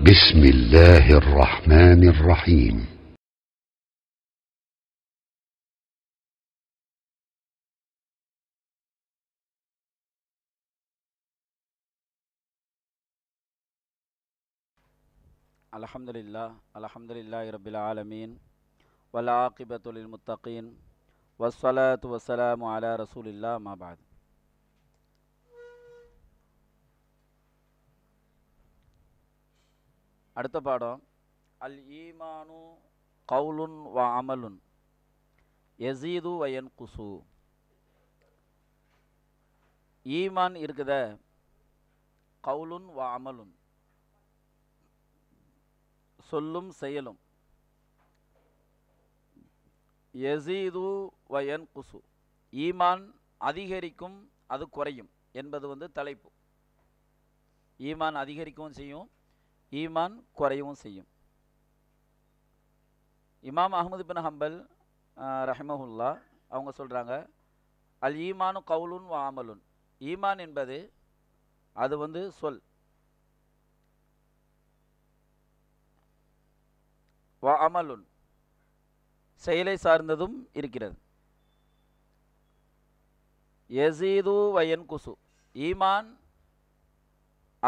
بسم الله الرحمن الرحيم الحمد لله الحمد لله رب العالمين والعاقبة للمتقين والصلاة والسلام على رسول الله ما بعد அடுத்த பாடம் அல் ஈமானு கவுலுன் வ அமலுன் எசீது வயன் குசு ஈமான் இருக்குத கவுலுன் வ அமலுன் சொல்லும் செயலும் எசீது வயன் குசு ஈமான் அதிகரிக்கும் அது குறையும் என்பது வந்து தலைப்பு ஈமான் அதிகரிக்கவும் செய்யும் ஈமான் குறையவும் செய்யும் இமாம் அஹமது பின் ஹம்பல் ரஹமஹுல்லா அவங்க சொல்கிறாங்க அல் ஈமானு கவுலுன் வாமலுன் ஈமான் என்பது அது வந்து சொல் வா அமலுன் செயலை சார்ந்ததும் இருக்கிறது எசீது வயன் குசு ஈமான்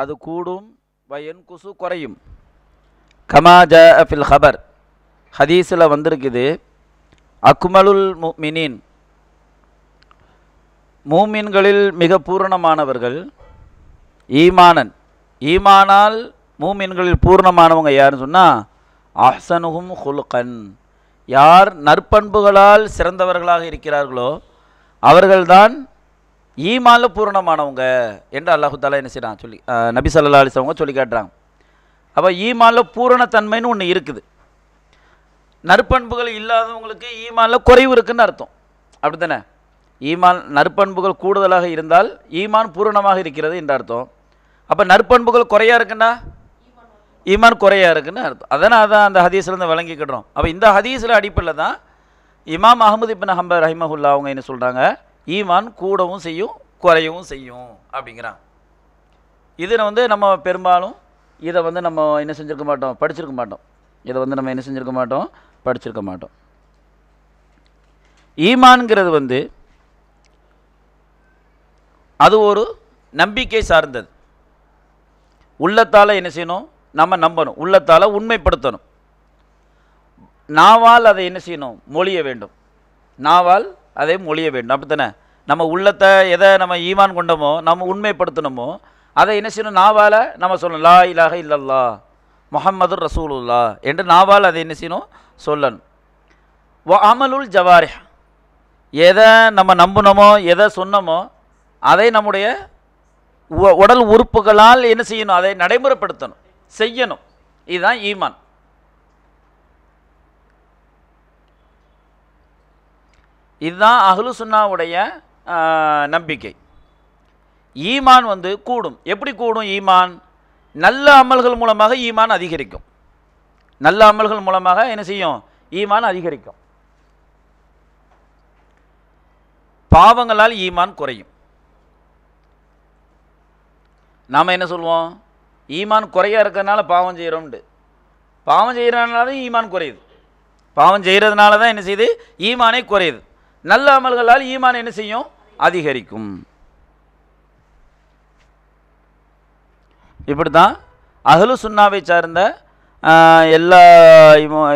அது கூடும் வயன் குசு குறையும் கமாஜா அஃபில் ஹபர் ஹதீஸில் வந்திருக்குது அக்மலுல் மினின் மூமின்களில் மிக பூரணமானவர்கள் ஈமானன் ஈமானால் மூமின்களில் பூர்ணமானவங்க யாருன்னு சொன்னால் அஹ்சனுகும் ஹுல்கன் யார் நற்பண்புகளால் சிறந்தவர்களாக இருக்கிறார்களோ அவர்கள்தான் ஈமான்ல பூரணமானவங்க என்று அல்லாஹுத்தாலா என்ன செய்கிறான் சொல்லி நபி சல்லா அலிசவங்க சொல்லி காட்டுறாங்க அப்போ ஈமான்ல பூரணத்தன்மைன்னு ஒன்று இருக்குது நற்பண்புகள் இல்லாதவங்களுக்கு ஈமான்ல குறைவு இருக்குதுன்னு அர்த்தம் அப்படி தானே ஈமான் நற்பண்புகள் கூடுதலாக இருந்தால் ஈமான் பூரணமாக இருக்கிறது என்று அர்த்தம் அப்போ நற்பண்புகள் குறையா இருக்குன்னா ஈமான் குறையா இருக்குன்னு அர்த்தம் அதனால் தான் அந்த இருந்து விளங்கிக்கிடுறோம் அப்போ இந்த ஹதீஸில் அடிப்படையில் தான் இமாம் அகமது இப்பின் ஹம்பர் ரஹிமஹுல்லா அவங்க என்ன சொல்கிறாங்க ஈமான் கூடவும் செய்யும் குறையவும் செய்யும் அப்படிங்கிறான் இதில் வந்து நம்ம பெரும்பாலும் இதை வந்து நம்ம என்ன செஞ்சுருக்க மாட்டோம் படிச்சிருக்க மாட்டோம் இதை வந்து நம்ம என்ன செஞ்சுருக்க மாட்டோம் படிச்சிருக்க மாட்டோம் ஈமான்கிறது வந்து அது ஒரு நம்பிக்கை சார்ந்தது உள்ளத்தால் என்ன செய்யணும் நம்ம நம்பணும் உள்ளத்தால் உண்மைப்படுத்தணும் நாவால் அதை என்ன செய்யணும் மொழிய வேண்டும் நாவால் அதே மொழிய வேண்டும் தானே நம்ம உள்ளத்தை எதை நம்ம ஈமான் கொண்டோமோ நம்ம உண்மைப்படுத்தணுமோ அதை என்ன செய்யணும் நாவால் நம்ம சொல்லணும் லா இலாக இல்லல்லா முஹம்மது ரசூலுல்லா என்று நாவால் அதை என்ன செய்யணும் சொல்லணும் ஓ அமலுல் ஜவாரி எதை நம்ம நம்பினோமோ எதை சொன்னோமோ அதை நம்முடைய உடல் உறுப்புகளால் என்ன செய்யணும் அதை நடைமுறைப்படுத்தணும் செய்யணும் இதுதான் ஈமான் இதுதான் அஹ்லு சுன்னாவுடைய நம்பிக்கை ஈமான் வந்து கூடும் எப்படி கூடும் ஈமான் நல்ல அமல்கள் மூலமாக ஈமான் அதிகரிக்கும் நல்ல அமல்கள் மூலமாக என்ன செய்யும் ஈமான் அதிகரிக்கும் பாவங்களால் ஈமான் குறையும் நாம் என்ன சொல்லுவோம் ஈமான் குறையாக இருக்கிறதுனால பாவம் செய்கிறோம்ண்டு பாவம் செய்கிறதுனால தான் ஈமான் குறையுது பாவம் செய்கிறதுனால தான் என்ன செய்யுது ஈமானே குறையுது நல்ல அமல்களால் ஈமான் என்ன செய்யும் அதிகரிக்கும் இப்படி தான் அகலு சுண்ணாவை சார்ந்த எல்லா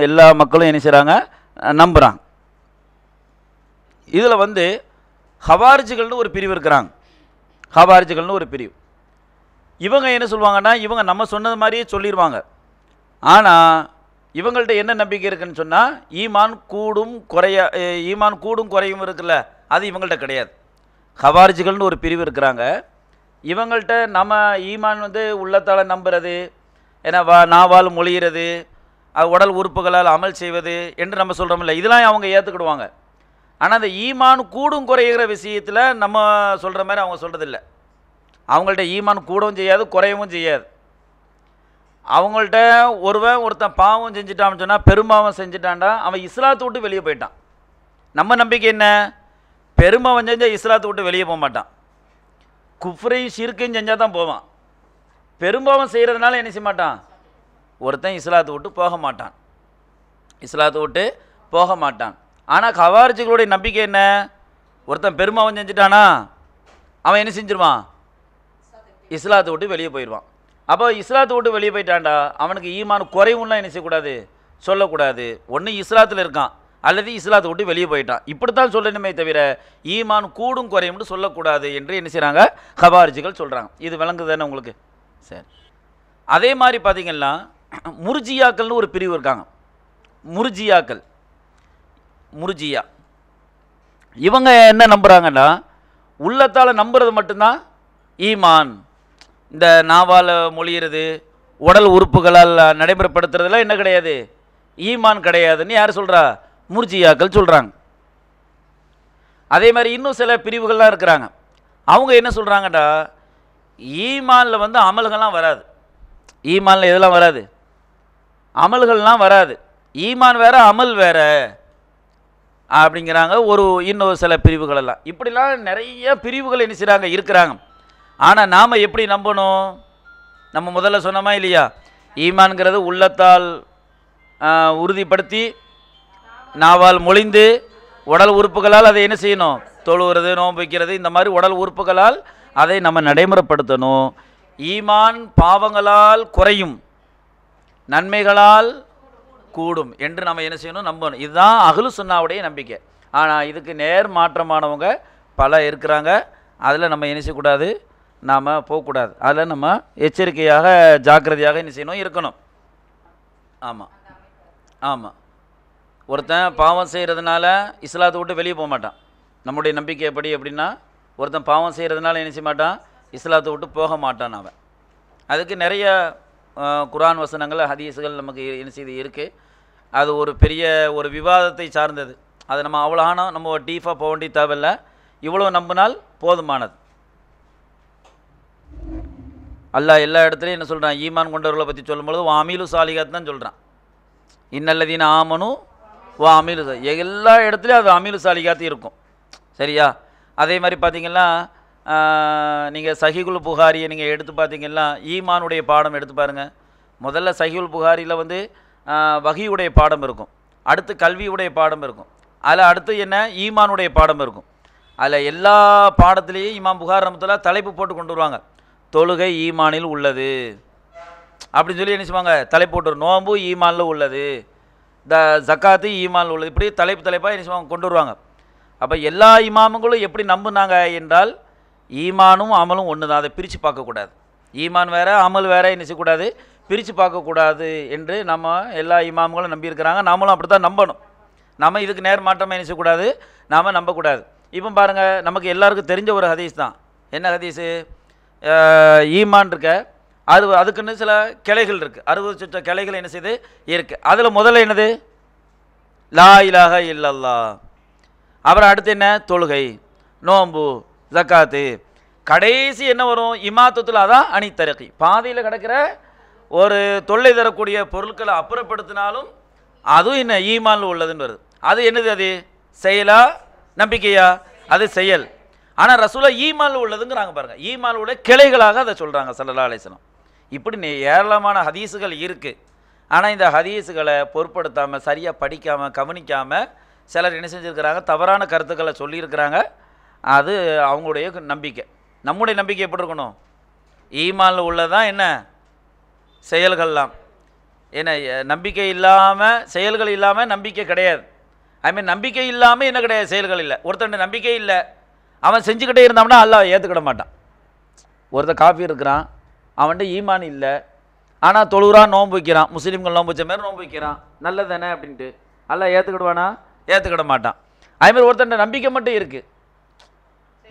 எல்லா மக்களும் என்ன செய்கிறாங்க நம்புகிறாங்க இதில் வந்து ஹவாரிஜிகள்னு ஒரு பிரிவு இருக்கிறாங்க ஹவாரிஜிகள்னு ஒரு பிரிவு இவங்க என்ன சொல்லுவாங்கன்னா இவங்க நம்ம சொன்னது மாதிரியே சொல்லிடுவாங்க ஆனால் இவங்கள்ட்ட என்ன நம்பிக்கை இருக்குன்னு சொன்னால் ஈமான் கூடும் குறைய ஈமான் கூடும் குறையும் இருக்குல்ல அது இவங்கள்ட்ட கிடையாது ஹவாரிஜிகள்னு ஒரு பிரிவு இருக்கிறாங்க இவங்கள்ட்ட நம்ம ஈமான் வந்து உள்ளத்தால் நம்புறது ஏன்னா வா நாவால் மொழிகிறது உடல் உறுப்புகளால் அமல் செய்வது என்று நம்ம இல்லை இதெல்லாம் அவங்க ஏற்றுக்கிடுவாங்க ஆனால் அந்த ஈமான் கூடும் குறைகிற விஷயத்தில் நம்ம சொல்கிற மாதிரி அவங்க சொல்கிறதில்ல அவங்கள்ட்ட ஈமான் கூடவும் செய்யாது குறையவும் செய்யாது அவங்கள்ட்ட ஒருவன் ஒருத்தன் பாவம் செஞ்சுட்டான்னு சொன்னால் பெரும்பாவம் செஞ்சுட்டான்டா அவன் இஸ்லாத்தை விட்டு வெளியே போயிட்டான் நம்ம நம்பிக்கை என்ன பெரும்பாவம் செஞ்சால் இஸ்லாத்தை விட்டு வெளியே போக மாட்டான் குஃப்ரையும் சீர்க்கையும் செஞ்சால் தான் போவான் பெரும்பாவம் செய்கிறதுனால என்ன செய்ய மாட்டான் ஒருத்தன் இஸ்லாத்தை விட்டு போக மாட்டான் இஸ்லாத்தை விட்டு போக மாட்டான் ஆனால் கவார்ஜிகளுடைய நம்பிக்கை என்ன ஒருத்தன் பெரும்பாவம் செஞ்சுட்டானா அவன் என்ன செஞ்சிருவான் இஸ்லாத்தை விட்டு வெளியே போயிடுவான் அப்போ இஸ்லாத்தை விட்டு வெளியே போயிட்டான்டா அவனுக்கு ஈமான் குறைவுலாம் என்ன செய்யக்கூடாது சொல்லக்கூடாது ஒன்று இஸ்லாத்தில் இருக்கான் அல்லது இஸ்லாத்தை விட்டு வெளியே போயிட்டான் இப்படித்தான் சொல்லணுமே தவிர ஈமான் கூடும் குறையும்னு சொல்லக்கூடாது என்று என்ன செய்கிறாங்க ஹபாரிஜிகள் சொல்கிறாங்க இது விளங்குது தானே உங்களுக்கு சரி அதே மாதிரி பார்த்திங்கன்னா முர்ஜியாக்கள்னு ஒரு பிரிவு இருக்காங்க முர்ஜியாக்கள் முர்ஜியா இவங்க என்ன நம்புகிறாங்கன்னா உள்ளத்தால் நம்புறது மட்டும்தான் ஈமான் இந்த நாவால் மொழியிறது உடல் உறுப்புகளால் நடைமுறைப்படுத்துறதுலாம் என்ன கிடையாது ஈமான் கிடையாதுன்னு யார் சொல்கிறா முர்ஜியாக்கள் சொல்கிறாங்க அதே மாதிரி இன்னும் சில பிரிவுகள்லாம் இருக்கிறாங்க அவங்க என்ன சொல்கிறாங்கடா ஈமானில் வந்து அமல்கள்லாம் வராது ஈமானில் எதெல்லாம் வராது அமல்கள்லாம் வராது ஈமான் வேற அமல் வேற அப்படிங்கிறாங்க ஒரு இன்னொரு சில பிரிவுகளெல்லாம் இப்படிலாம் நிறைய பிரிவுகள் என்ன செய்கிறாங்க இருக்கிறாங்க ஆனால் நாம் எப்படி நம்பணும் நம்ம முதல்ல சொன்னோமா இல்லையா ஈமான்கிறது உள்ளத்தால் உறுதிப்படுத்தி நாவால் மொழிந்து உடல் உறுப்புகளால் அதை என்ன செய்யணும் தொழுகிறது நோன்பு வைக்கிறது இந்த மாதிரி உடல் உறுப்புகளால் அதை நம்ம நடைமுறைப்படுத்தணும் ஈமான் பாவங்களால் குறையும் நன்மைகளால் கூடும் என்று நம்ம என்ன செய்யணும் நம்பணும் இதுதான் அகலு சொன்னாவுடைய நம்பிக்கை ஆனால் இதுக்கு நேர் மாற்றமானவங்க பல இருக்கிறாங்க அதில் நம்ம என்ன செய்யக்கூடாது நாம் போகக்கூடாது அதில் நம்ம எச்சரிக்கையாக ஜாக்கிரதையாக என்ன செய்யணும் இருக்கணும் ஆமாம் ஆமாம் ஒருத்தன் பாவம் செய்கிறதுனால இஸ்லாத்தை விட்டு வெளியே போக மாட்டான் நம்முடைய நம்பிக்கை எப்படி எப்படின்னா ஒருத்தன் பாவம் செய்கிறதுனால என்ன செய்ய மாட்டான் இஸ்லாத்தை விட்டு போக மாட்டான் அவன் அதுக்கு நிறைய குரான் வசனங்கள் ஹதீஸுகள் நமக்கு என்ன செய்து இருக்குது அது ஒரு பெரிய ஒரு விவாதத்தை சார்ந்தது அது நம்ம அவ்வளோ ஆனால் நம்ம டீஃபாக போக வேண்டிய தேவையில்லை இவ்வளோ நம்பினால் போதுமானது அல்லாஹ் எல்லா இடத்துலையும் என்ன சொல்கிறான் ஈமான் கொண்டவர்களை பற்றி சொல்லும்பொழுது வா அமீலு சாலிகாத் தான் சொல்கிறான் இன்னல்லதீன ஆமனும் வா அமீலு எல்லா இடத்துலையும் அது அமீலு சாலிகாத்து இருக்கும் சரியா அதே மாதிரி பார்த்திங்கன்னா நீங்கள் சஹிகுல் புகாரியை நீங்கள் எடுத்து பார்த்தீங்கன்னா ஈமானுடைய பாடம் எடுத்து பாருங்கள் முதல்ல சஹிகுல் புகாரியில் வந்து வகையுடைய பாடம் இருக்கும் அடுத்து கல்வியுடைய பாடம் இருக்கும் அதில் அடுத்து என்ன ஈமானுடைய பாடம் இருக்கும் அதில் எல்லா பாடத்துலேயும் இமாம் புகார் ரமத்தில் தலைப்பு போட்டு கொண்டு வருவாங்க தொழுகை ஈமானில் உள்ளது அப்படின்னு சொல்லி என்ன செய்வாங்க தலைப்பு போட்டு நோம்பு ஈமானில் உள்ளது த ஜக்காத்து ஈமானில் உள்ளது இப்படி தலைப்பு தலைப்பாக என்ன செய்வாங்க கொண்டு வருவாங்க அப்போ எல்லா இமாமுங்களும் எப்படி நம்புனாங்க என்றால் ஈமானும் அமலும் ஒன்று தான் அதை பிரித்து பார்க்கக்கூடாது ஈமான் வேறு அமல் வேறு என்ன செய்யக்கூடாது பிரித்து பார்க்கக்கூடாது என்று நம்ம எல்லா இமாம்களும் நம்பியிருக்கிறாங்க நாமளும் அப்படி தான் நம்பணும் நம்ம இதுக்கு நேர் மாற்றமாக என்ன செய்யக்கூடாது நாம் நம்பக்கூடாது இப்போ பாருங்கள் நமக்கு எல்லாருக்கும் தெரிஞ்ச ஒரு ஹதீஸ் தான் என்ன ஹதீஸு ஈமான் இருக்க அது அதுக்குன்னு சில கிளைகள் இருக்குது அறுபது சுற்ற கிளைகள் என்ன செய்து இருக்குது அதில் முதல்ல என்னது லா இலாக இல்லல்லா அப்புறம் அடுத்து என்ன தொழுகை நோம்பு ஜக்காத்து கடைசி என்ன வரும் இமாத்தத்தில் அதான் அணித்தரக்கி பாதையில் கிடக்கிற ஒரு தொல்லை தரக்கூடிய பொருட்களை அப்புறப்படுத்தினாலும் அதுவும் என்ன ஈமான் உள்ளதுன்னு வருது அது என்னது அது செயலா நம்பிக்கையா அது செயல் ஆனால் ரசூலா ஈமால் உள்ளதுங்கிறாங்க பாருங்கள் ஈமால் உள்ள கிளைகளாக அதை சொல்கிறாங்க சல்லல்லா அலிஸ்லாம் இப்படி ஏராளமான ஹதீஸுகள் இருக்குது ஆனால் இந்த ஹதீஸுகளை பொருட்படுத்தாமல் சரியாக படிக்காமல் கவனிக்காமல் சிலர் என்ன செஞ்சுருக்கிறாங்க தவறான கருத்துக்களை சொல்லியிருக்கிறாங்க அது அவங்களுடைய நம்பிக்கை நம்முடைய நம்பிக்கை எப்படி இருக்கணும் ஈமானில் உள்ளதான் என்ன செயல்கள்லாம் என்ன நம்பிக்கை இல்லாமல் செயல்கள் இல்லாமல் நம்பிக்கை கிடையாது ஐ மீன் நம்பிக்கை இல்லாமல் என்ன கிடையாது செயல்கள் இல்லை ஒருத்தர் நம்பிக்கை இல்லை அவன் செஞ்சுக்கிட்டே இருந்தோம்னா அல்ல ஏற்றுக்கிட மாட்டான் ஒருத்த காஃபி இருக்கிறான் அவன்கிட்ட ஈமான் இல்லை ஆனால் தொழுராக நோன்பு வைக்கிறான் முஸ்லீம்கள் நோன்பு வச்ச மாதிரி நோன்பு வைக்கிறான் நல்லது தானே அப்படின்ட்டு அல்ல ஏற்றுக்கிடுவானா ஏற்றுக்கிட மாட்டான் அதுமாதிரி ஒருத்தன் நம்பிக்கை மட்டும் இருக்குது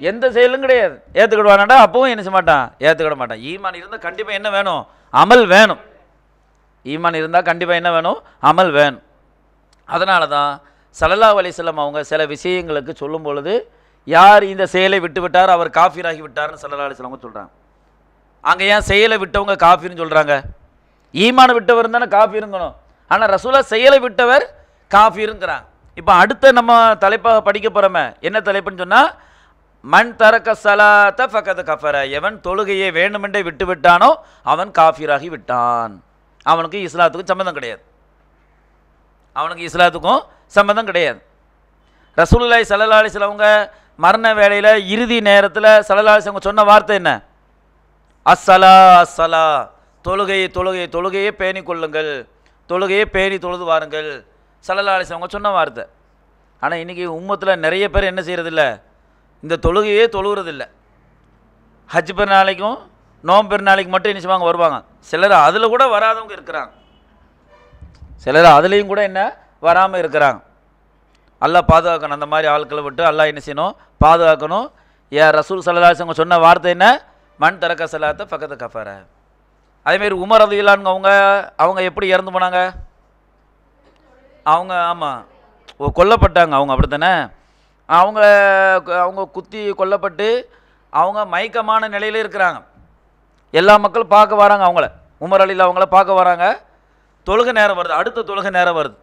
எந்த செயலும் கிடையாது ஏற்றுக்கிடுவானாடா அப்பவும் என்ன செய்ய மாட்டான் ஏற்றுக்கிட மாட்டான் ஈமான் இருந்தால் கண்டிப்பாக என்ன வேணும் அமல் வேணும் ஈமான் இருந்தால் கண்டிப்பாக என்ன வேணும் அமல் வேணும் அதனால தான் சலல்லா அலிஸ்லாம் அவங்க சில விஷயங்களுக்கு சொல்லும் பொழுது யார் இந்த செயலை விட்டுவிட்டார் அவர் காஃபீராகி விட்டார்னு சல்லா அலிஸ்லாம சொல்கிறாங்க அங்கே ஏன் செயலை விட்டவங்க காஃபின்னு சொல்கிறாங்க ஈமான விட்டவர் தானே காஃபி இருங்கணும் ஆனால் ரசூலா செயலை விட்டவர் காஃபி இப்போ அடுத்த நம்ம தலைப்பாக படிக்க போகிறோமே என்ன தலைப்புன்னு சொன்னால் மண் தரக்க சலாத்த ஃபக்கத்து கஃபர எவன் தொழுகையை வேண்டுமென்றே விட்டு விட்டானோ அவன் காஃபீராகி விட்டான் அவனுக்கு இஸ்லாத்துக்கும் சம்மந்தம் கிடையாது அவனுக்கு இஸ்லாத்துக்கும் சம்மந்தம் கிடையாது ரசூல்லாய் சல்லா அலிஸ்ல அவங்க மரண வேலையில் இறுதி நேரத்தில் சலலாசங்க சொன்ன வார்த்தை என்ன அஸ்ஸலா அஸ்ஸலா தொழுகையை தொழுகை தொழுகையே பேணி கொள்ளுங்கள் தொழுகையே பேணி தொழுது வாருங்கள் சலலாசவங்க சொன்ன வார்த்தை ஆனால் இன்றைக்கி உம்மத்தில் நிறைய பேர் என்ன செய்கிறதில்ல இந்த தொழுகையே தொழுகிறதில்ல ஹஜ் பெருநாளைக்கும் நோம்பு பெருநாளைக்கு மட்டும் என்ன செய்வாங்க வருவாங்க சிலர் அதில் கூட வராதவங்க இருக்கிறாங்க சிலர் அதுலேயும் கூட என்ன வராமல் இருக்கிறாங்க அல்லா பாதுகாக்கணும் அந்த மாதிரி ஆட்களை விட்டு அல்லா என்ன செய்யணும் பாதுகாக்கணும் ஏ ரசூல் சல்லாசங்க சொன்ன வார்த்தை என்ன மண் தரக்க சலாத்த பக்கத்து கஃபார அதேமாரி உமர் அது இல்லான்னு அவங்க அவங்க எப்படி இறந்து போனாங்க அவங்க ஆமாம் கொல்லப்பட்டாங்க அவங்க அப்படி தானே அவங்க அவங்க குத்தி கொல்லப்பட்டு அவங்க மயக்கமான நிலையில் இருக்கிறாங்க எல்லா மக்களும் பார்க்க வராங்க அவங்கள உமர் அலியில் அவங்கள பார்க்க வராங்க தொழுக நேரம் வருது அடுத்த தொழுக நேரம் வருது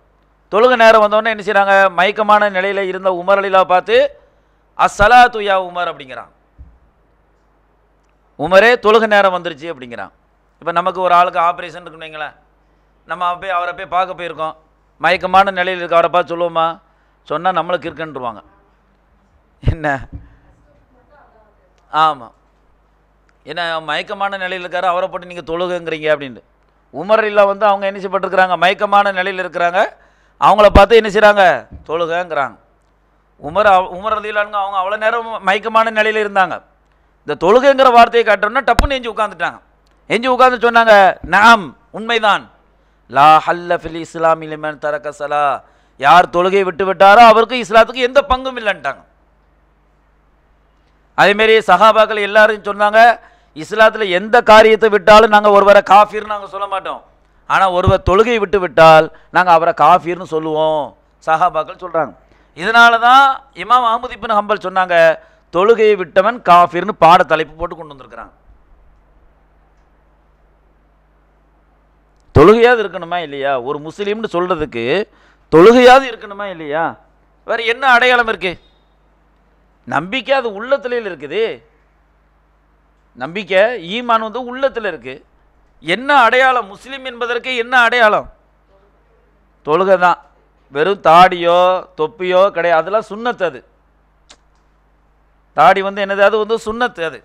தொழுக நேரம் வந்தோடனே என்ன செய்கிறாங்க மயக்கமான நிலையில் இருந்த உமர் அலிலா பார்த்து அசலா துயா உமர் அப்படிங்கிறான் உமரே தொழுக நேரம் வந்துருச்சு அப்படிங்கிறான் இப்போ நமக்கு ஒரு ஆளுக்கு ஆப்ரேஷன் இருக்குன்னு நம்ம போய் அவரை போய் பார்க்க போயிருக்கோம் மயக்கமான நிலையில் இருக்க அவரை பார்த்து சொல்லுவோமா சொன்னால் நம்மளுக்கு இருக்குன்றுவாங்க என்ன ஆமாம் ஏன்னா மயக்கமான நிலையில் இருக்கார் அவரை போட்டு நீங்கள் தொழுகுங்கிறீங்க அப்படின்ட்டு உமர் இல்லை வந்து அவங்க என்ன செய்யப்பட்டிருக்கிறாங்க மயக்கமான நிலையில் இருக்கிறாங்க அவங்கள பார்த்து என்ன செய்கிறாங்க தொழுகங்கிறாங்க உமர் உமர் அலிலானுங்க அவங்க அவ்வளோ நேரம் மயக்கமான நிலையில் இருந்தாங்க இந்த தொழுகைங்கிற வார்த்தையை காட்டுறோம்னா டப்புன்னு எஞ்சி உட்காந்துட்டாங்க எஞ்சி உட்காந்து சொன்னாங்க நாம் உண்மைதான் லா ஹல்ல ஃபில் இஸ்லாம் இலிமன் தரக்கசலா யார் தொழுகையை விட்டு விட்டாரோ அவருக்கு இஸ்லாத்துக்கு எந்த பங்கும் இல்லைன்ட்டாங்க அதேமாரி சஹாபாக்கள் எல்லாரும் சொன்னாங்க இஸ்லாத்தில் எந்த காரியத்தை விட்டாலும் நாங்கள் ஒருவரை காஃபிர்னு நாங்கள் சொல்ல மாட்டோம் ஆனால் ஒருவர் தொழுகை விட்டு விட்டால் நாங்கள் அவரை காஃபீர்னு சொல்லுவோம் சஹாபாக்கள் சொல்கிறாங்க இதனால தான் இமாம் அஹமது ஹம்பல் சொன்னாங்க தொழுகையை விட்டவன் காஃபீர்னு பாட தலைப்பு போட்டு கொண்டு வந்திருக்கிறாங்க தொழுகையாவது இருக்கணுமா இல்லையா ஒரு முஸ்லீம்னு சொல்கிறதுக்கு தொழுகையாவது இருக்கணுமா இல்லையா வேறு என்ன அடையாளம் இருக்குது நம்பிக்கை அது உள்ளத்துலையில் இருக்குது நம்பிக்கை ஈமான் வந்து உள்ளத்தில் இருக்குது என்ன அடையாளம் முஸ்லீம் என்பதற்கு என்ன அடையாளம் தொழுகை தான் வெறும் தாடியோ தொப்பியோ கிடையாது அதெல்லாம் சுண்ணத்து அது தாடி வந்து என்னது அது வந்து சுண்ணத்து அது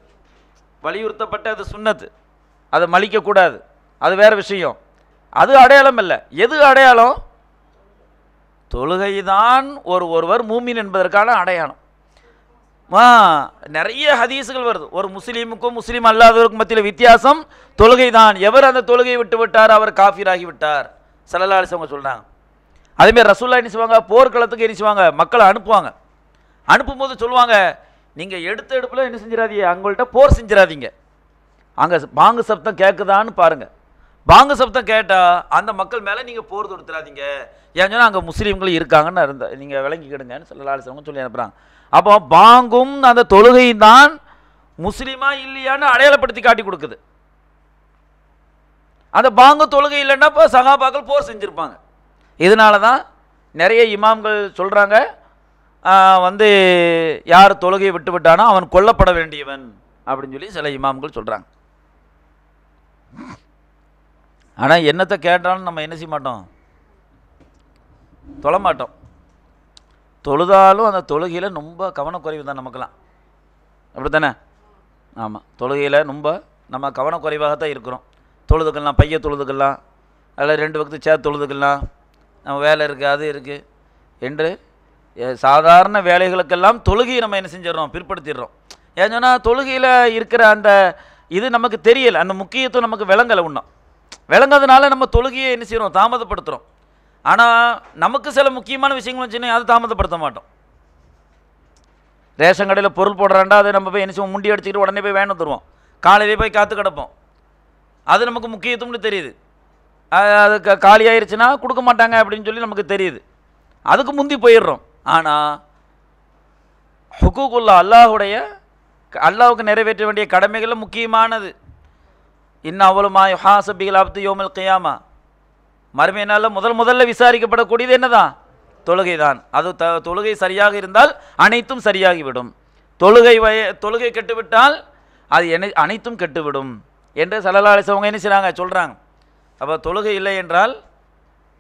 வலியுறுத்தப்பட்ட அது சுண்ணத்து அதை மலிக்கக்கூடாது அது வேறு விஷயம் அது அடையாளம் இல்லை எது அடையாளம் தொழுகைதான் ஒரு ஒருவர் மூமின் என்பதற்கான அடையாளம் நிறைய ஹதீசுகள் வருது ஒரு முஸ்லீமுக்கும் முஸ்லீம் அல்லாதவருக்கும் மத்தியில் வித்தியாசம் தொழுகை தான் எவர் அந்த தொழுகையை விட்டு விட்டார் அவர் காஃபிராகி விட்டார் சல்லல்லா அலிசவங்க சொல்கிறாங்க அதேமாரி ரசூல்லா என்ன செய்வாங்க போர்க்களத்துக்கு என்ன செய்வாங்க மக்களை அனுப்புவாங்க அனுப்பும்போது சொல்லுவாங்க நீங்கள் எடுத்த எடுப்பில் என்ன செஞ்சிடாதீங்க அவங்கள்ட்ட போர் செஞ்சிடாதீங்க அங்கே பாங்கு சப்தம் கேட்குதான்னு பாருங்கள் பாங்கு சப்தம் கேட்டால் அந்த மக்கள் மேலே நீங்கள் போர் தொடுத்துடாதீங்க ஏன் சொன்னால் அங்கே முஸ்லீம்கள் இருக்காங்கன்னு இருந்தால் நீங்கள் விளங்கிக்கிடுங்கன்னு அவங்க சொல்லி அனுப்புகிறாங்க அப்போ பாங்கும் அந்த தொழுகையும் தான் முஸ்லீமா இல்லையான்னு அடையாளப்படுத்தி காட்டி கொடுக்குது அந்த பாங்கு தொழுகை இல்லைன்னா இப்போ சகாபாக்கள் போர் செஞ்சுருப்பாங்க இதனால தான் நிறைய இமாம்கள் சொல்கிறாங்க வந்து யார் தொழுகையை விட்டு விட்டானோ அவன் கொல்லப்பட வேண்டியவன் அப்படின்னு சொல்லி சில இமாம்கள் சொல்கிறாங்க ஆனால் என்னத்தை கேட்டாலும் நம்ம என்ன செய்ய மாட்டோம் தொழ மாட்டோம் தொழுதாலும் அந்த தொழுகையில் ரொம்ப கவனக்குறைவு தான் நமக்கெல்லாம் அப்படி தானே ஆமாம் தொழுகையில் ரொம்ப நம்ம கவனக்குறைவாக தான் இருக்கிறோம் தொழுதுக்கெல்லாம் பைய தொழுதுக்கெல்லாம் அதில் ரெண்டு பக்கத்து சேர் தொழுதுக்கெல்லாம் நம்ம வேலை இருக்குது அது இருக்குது என்று சாதாரண வேலைகளுக்கெல்லாம் தொழுகையை நம்ம என்ன செஞ்சிடறோம் பிற்படுத்திடுறோம் ஏன் சொன்னால் தொழுகையில் இருக்கிற அந்த இது நமக்கு தெரியலை அந்த முக்கியத்துவம் நமக்கு விளங்கலை இன்னும் விளங்காதனால நம்ம தொழுகையை என்ன செய்கிறோம் தாமதப்படுத்துகிறோம் ஆனால் நமக்கு சில முக்கியமான விஷயங்கள் வச்சுன்னா அது தாமதப்படுத்த மாட்டோம் ரேஷன் கடையில் பொருள் போடுறாண்டா அதை நம்ம போய் என்ன செய்வோம் முண்டி அடிச்சுக்கிட்டு உடனே போய் வேணும் தருவோம் காலையிலே போய் காத்து கிடப்போம் அது நமக்கு முக்கியத்துவம்னு தெரியுது அது காலி ஆயிடுச்சுன்னா கொடுக்க மாட்டாங்க அப்படின்னு சொல்லி நமக்கு தெரியுது அதுக்கு முந்தி போயிடுறோம் ஆனால் ஹுக்குக்குல்லா அல்லாஹுடைய அல்லாவுக்கு நிறைவேற்ற வேண்டிய கடமைகளில் முக்கியமானது இன்னும் அவ்வளோமா ஹாசபிகள் அப்து யோமல் கையாமா மறுமையினால் முதல் முதல்ல விசாரிக்கப்படக்கூடியது என்னதான் தொழுகை தான் அது த தொழுகை சரியாக இருந்தால் அனைத்தும் சரியாகிவிடும் தொழுகை வய தொழுகை கெட்டுவிட்டால் அது என அனைத்தும் கெட்டுவிடும் என்று சலலாசவங்க என்ன செய்கிறாங்க சொல்கிறாங்க அப்போ தொழுகை இல்லை என்றால்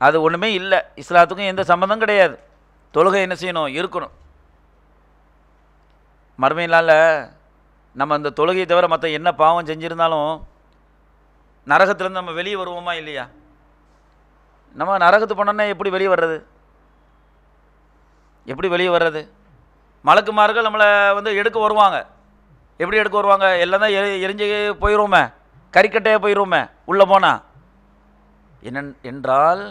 அது ஒன்றுமே இல்லை இஸ்லாத்துக்கும் எந்த சம்மந்தம் கிடையாது தொழுகை என்ன செய்யணும் இருக்கணும் மறுமையினால் நம்ம அந்த தொழுகையை தவிர மற்ற என்ன பாவம் செஞ்சுருந்தாலும் நரகத்திலேருந்து நம்ம வெளியே வருவோமா இல்லையா நம்ம நரகத்து போனோன்னா எப்படி வெளியே வர்றது எப்படி வெளியே வர்றது மலக்குமார்கள் நம்மளை வந்து எடுக்க வருவாங்க எப்படி எடுக்க வருவாங்க எல்லாம் தான் எரி எரிஞ்சு போயிடுவோமே கறிக்கட்டையாக போயிடுவோமே உள்ளே போனால் என்ன என்றால்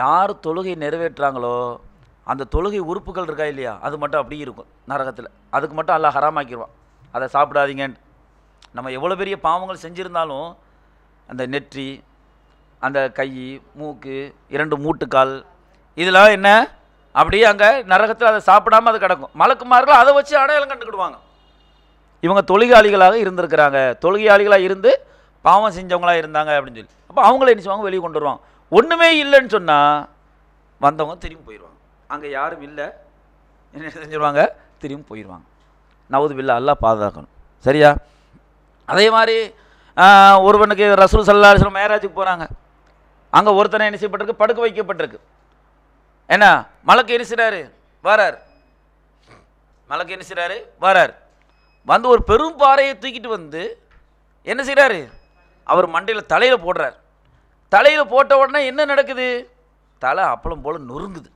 யார் தொழுகை நிறைவேற்றுறாங்களோ அந்த தொழுகை உறுப்புகள் இருக்கா இல்லையா அது மட்டும் அப்படி இருக்கும் நரகத்தில் அதுக்கு மட்டும் எல்லாம் ஹராமாக்கிடுவான் அதை சாப்பிடாதீங்கன்னு நம்ம எவ்வளோ பெரிய பாவங்கள் செஞ்சுருந்தாலும் அந்த நெற்றி அந்த கை மூக்கு இரண்டு மூட்டுக்கால் இதெல்லாம் என்ன அப்படியே அங்கே நரகத்தில் அதை சாப்பிடாமல் அது கிடக்கும் மலக்குமார்கள் அதை வச்சு அடையாளம் கண்டுக்கிடுவாங்க இவங்க தொழிலாளிகளாக இருந்திருக்கிறாங்க தொழுகையாளிகளாக இருந்து பாவம் செஞ்சவங்களாக இருந்தாங்க அப்படின்னு சொல்லி அப்போ அவங்கள என்ன செய்வாங்க வெளியே கொண்டு வருவாங்க ஒன்றுமே இல்லைன்னு சொன்னால் வந்தவங்க திரும்பி போயிடுவாங்க அங்கே யாரும் இல்லை என்ன செஞ்சிருவாங்க திரும்பி போயிடுவாங்க நவது பில்லா எல்லாம் பாதுகாக்கணும் சரியா அதே மாதிரி ஒருவனுக்கு ரசூல் சல்லா மேராஜுக்கு போகிறாங்க அங்கே ஒருத்தனை என்ன செய்யப்பட்டிருக்கு படுக்க வைக்கப்பட்டிருக்கு என்ன மலக்கு என்ன வரார் மலக்கு என்ன செய்கிறாரு வரார் வந்து ஒரு பெரும் பாறையை தூக்கிட்டு வந்து என்ன செய்கிறாரு அவர் மண்டையில் தலையில் போடுறார் தலையில் போட்ட உடனே என்ன நடக்குது தலை அப்பளம் போல் நொறுங்குது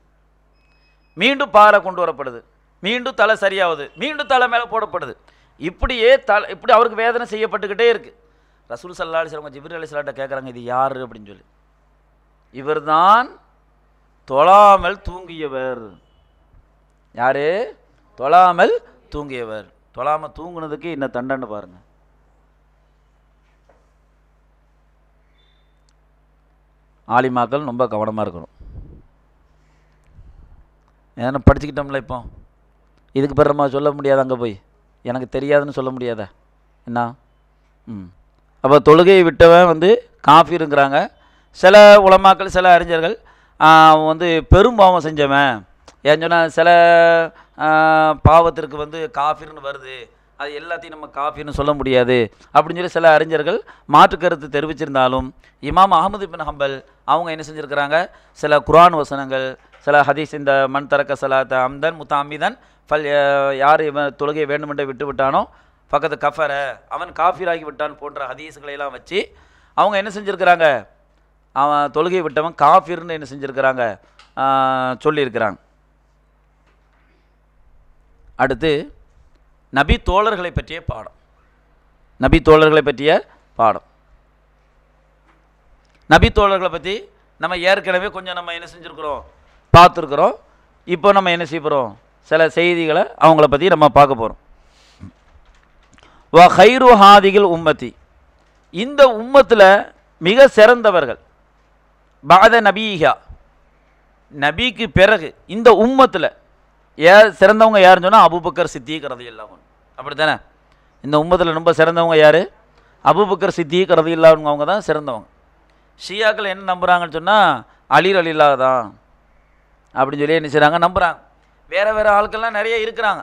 மீண்டும் பாறை கொண்டு வரப்படுது மீண்டும் தலை சரியாகுது மீண்டும் தலை மேலே போடப்படுது இப்படியே தலை இப்படி அவருக்கு வேதனை செய்யப்பட்டுக்கிட்டே இருக்குது ரசூல் சல்லா அலிஸ்லாம் ஜிபிர் அலிஸ்லாட்ட கேட்குறாங்க இது யார் அப்படின்னு சொல்லி இவர்தான் தொழாமல் தூங்கியவர் யாரு தொழாமல் தூங்கியவர் தொழாமல் தூங்குனதுக்கு என்ன தண்டன்னு பாருங்க ஆலிமாக்கள் ரொம்ப கவனமாக இருக்கணும் ஏன்னா படிச்சுக்கிட்டோம்ல இப்போ இதுக்கு பிறமா சொல்ல முடியாது அங்கே போய் எனக்கு தெரியாதுன்னு சொல்ல முடியாதா என்ன ம் அப்போ தொழுகையை விட்டவன் வந்து காஃபிருங்கிறாங்க சில உலமாக்கள் சில அறிஞர்கள் வந்து பெரும் பாவம் செஞ்சவன் ஏன்னு சொன்னால் சில பாவத்திற்கு வந்து காஃபிர்னு வருது அது எல்லாத்தையும் நம்ம காஃபின்னு சொல்ல முடியாது அப்படின்னு சொல்லி சில அறிஞர்கள் மாற்று கருத்து தெரிவிச்சிருந்தாலும் இமாம் அகமது பின் ஹம்பல் அவங்க என்ன செஞ்சுருக்கிறாங்க சில குரான் வசனங்கள் சில ஹதீஸ் இந்த மண் தரக்க சலாத்த அம்தன் முத்த அமிதன் பல் யார் இவன் தொழுகை வேண்டுமென்றே விட்டு விட்டானோ பக்கத்து கஃபரை அவன் காஃபிராகி விட்டான் போன்ற ஹதீஸ்களையெல்லாம் வச்சு அவங்க என்ன செஞ்சுருக்கிறாங்க அவன் தொழுகை விட்டவன் காஃபிர்னு என்ன செஞ்சுருக்கிறாங்க சொல்லியிருக்கிறாங்க அடுத்து நபி தோழர்களை பற்றிய பாடம் நபி தோழர்களை பற்றிய பாடம் நபி தோழர்களை பற்றி நம்ம ஏற்கனவே கொஞ்சம் நம்ம என்ன செஞ்சுருக்குறோம் பார்த்துருக்குறோம் இப்போ நம்ம என்ன செய்யப்போகிறோம் சில செய்திகளை அவங்கள பற்றி நம்ம பார்க்க போகிறோம் வ ஹைரு ஹாதிகள் உம்மத்தி இந்த உம்மத்தில் மிக சிறந்தவர்கள் பகத நபீகா நபிக்கு பிறகு இந்த உம்மத்தில் ஏ சிறந்தவங்க யாருன்னு சொன்னால் அபுபக்கர் சித்தி ரதி இல்லாமல் அப்படி தானே இந்த உம்மத்தில் ரொம்ப சிறந்தவங்க யார் அபுபக்கர் சித்தி ரதி இல்லாமல் அவங்க தான் சிறந்தவங்க ஷியாக்கள் என்ன நம்புகிறாங்கன்னு சொன்னால் அலிர் அலிலா தான் அப்படின்னு சொல்லி என்ன செய்கிறாங்க நம்புகிறாங்க வேறு வேறு ஆட்கள்லாம் நிறைய இருக்கிறாங்க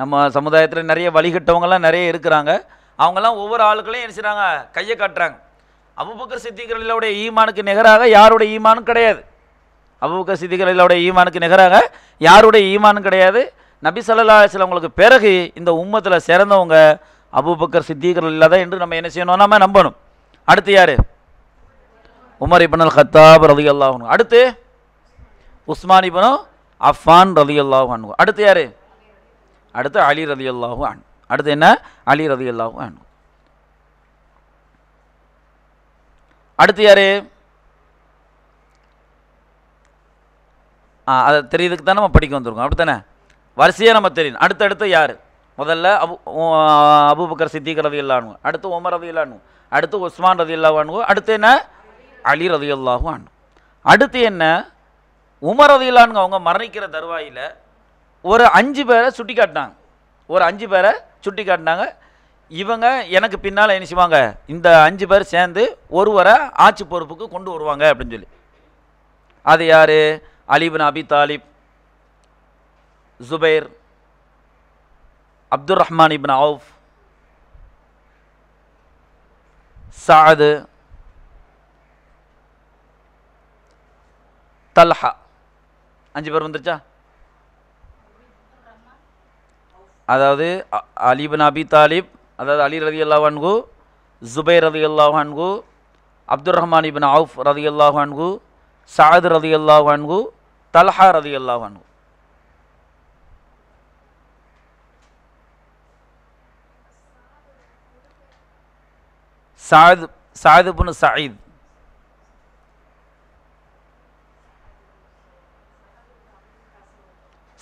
நம்ம சமுதாயத்தில் நிறைய வழிகட்டவங்கள்லாம் நிறைய இருக்கிறாங்க அவங்கெல்லாம் ஒவ்வொரு ஆளுக்களையும் என்ன செய்கிறாங்க கையை காட்டுறாங்க அபுபக்கர் சித்திகரல்லாவுடைய ஈமானுக்கு நிகராக யாருடைய ஈமானும் கிடையாது அபுபக்கர் சித்திகரல்லாவுடைய ஈமானுக்கு நிகராக யாருடைய ஈமானும் கிடையாது நபி சல்லா சிலவங்களுக்கு பிறகு இந்த உம்மத்தில் சிறந்தவங்க அபுபக்கர் சித்திகள் இல்லாத என்று நம்ம என்ன செய்யணும் நம்ம நம்பணும் அடுத்து யார் உமர் இபனல் ஹத்தாப் ரதி அல்லாஹன் அடுத்து உஸ்மான் இபனோ அஃபான் ரதி அல்லாஹ் அடுத்து யார் அடுத்து அலி ரதி அல்லாஹ் அடுத்து என்ன அலி ரதி அல்லாஹ் அடுத்து யார் ஆ அதை தெரியுதுக்கு தான் நம்ம படிக்க வந்திருக்கோம் அப்படி தானே வரிசையாக நம்ம தெரியும் அடுத்தடுத்து யார் முதல்ல அபு அபுபக்கர் சித்திக் ரவி இல்லாணும் அடுத்து உமர் ரவி இல்லாணும் அடுத்து உஸ்மான் ரவி இல்லாவானு அடுத்து என்ன அலி ரவி ஆணும் அடுத்து என்ன உமர் ரவி இல்லானுங்க அவங்க மரணிக்கிற தருவாயில் ஒரு அஞ்சு பேரை சுட்டி காட்டினாங்க ஒரு அஞ்சு பேரை சுட்டி காட்டினாங்க இவங்க எனக்கு பின்னால் என்ன செய்வாங்க இந்த அஞ்சு பேர் சேர்ந்து ஒருவரை ஆட்சி பொறுப்புக்கு கொண்டு வருவாங்க அப்படின்னு சொல்லி அது யார் Ali bin Abi Talib Zubair Abdul Rahman ibn Awf Saad Talha அஞ்சு பேர் வந்துருச்சா அதாவது அலிபின் அபி தாலிப் அதாவது அலி ரதி அல்லாஹான்கு ஜுபைர் ரதி அல்லாஹான்கு அப்துல் ரஹ்மான் இபின் அவுஃப் ரதி அல்லாஹான்கு சாது ரதி அல்லாஹான்கு தலஹா ரதி அல்லாஹான்கு சாது சாது புனு சாயித்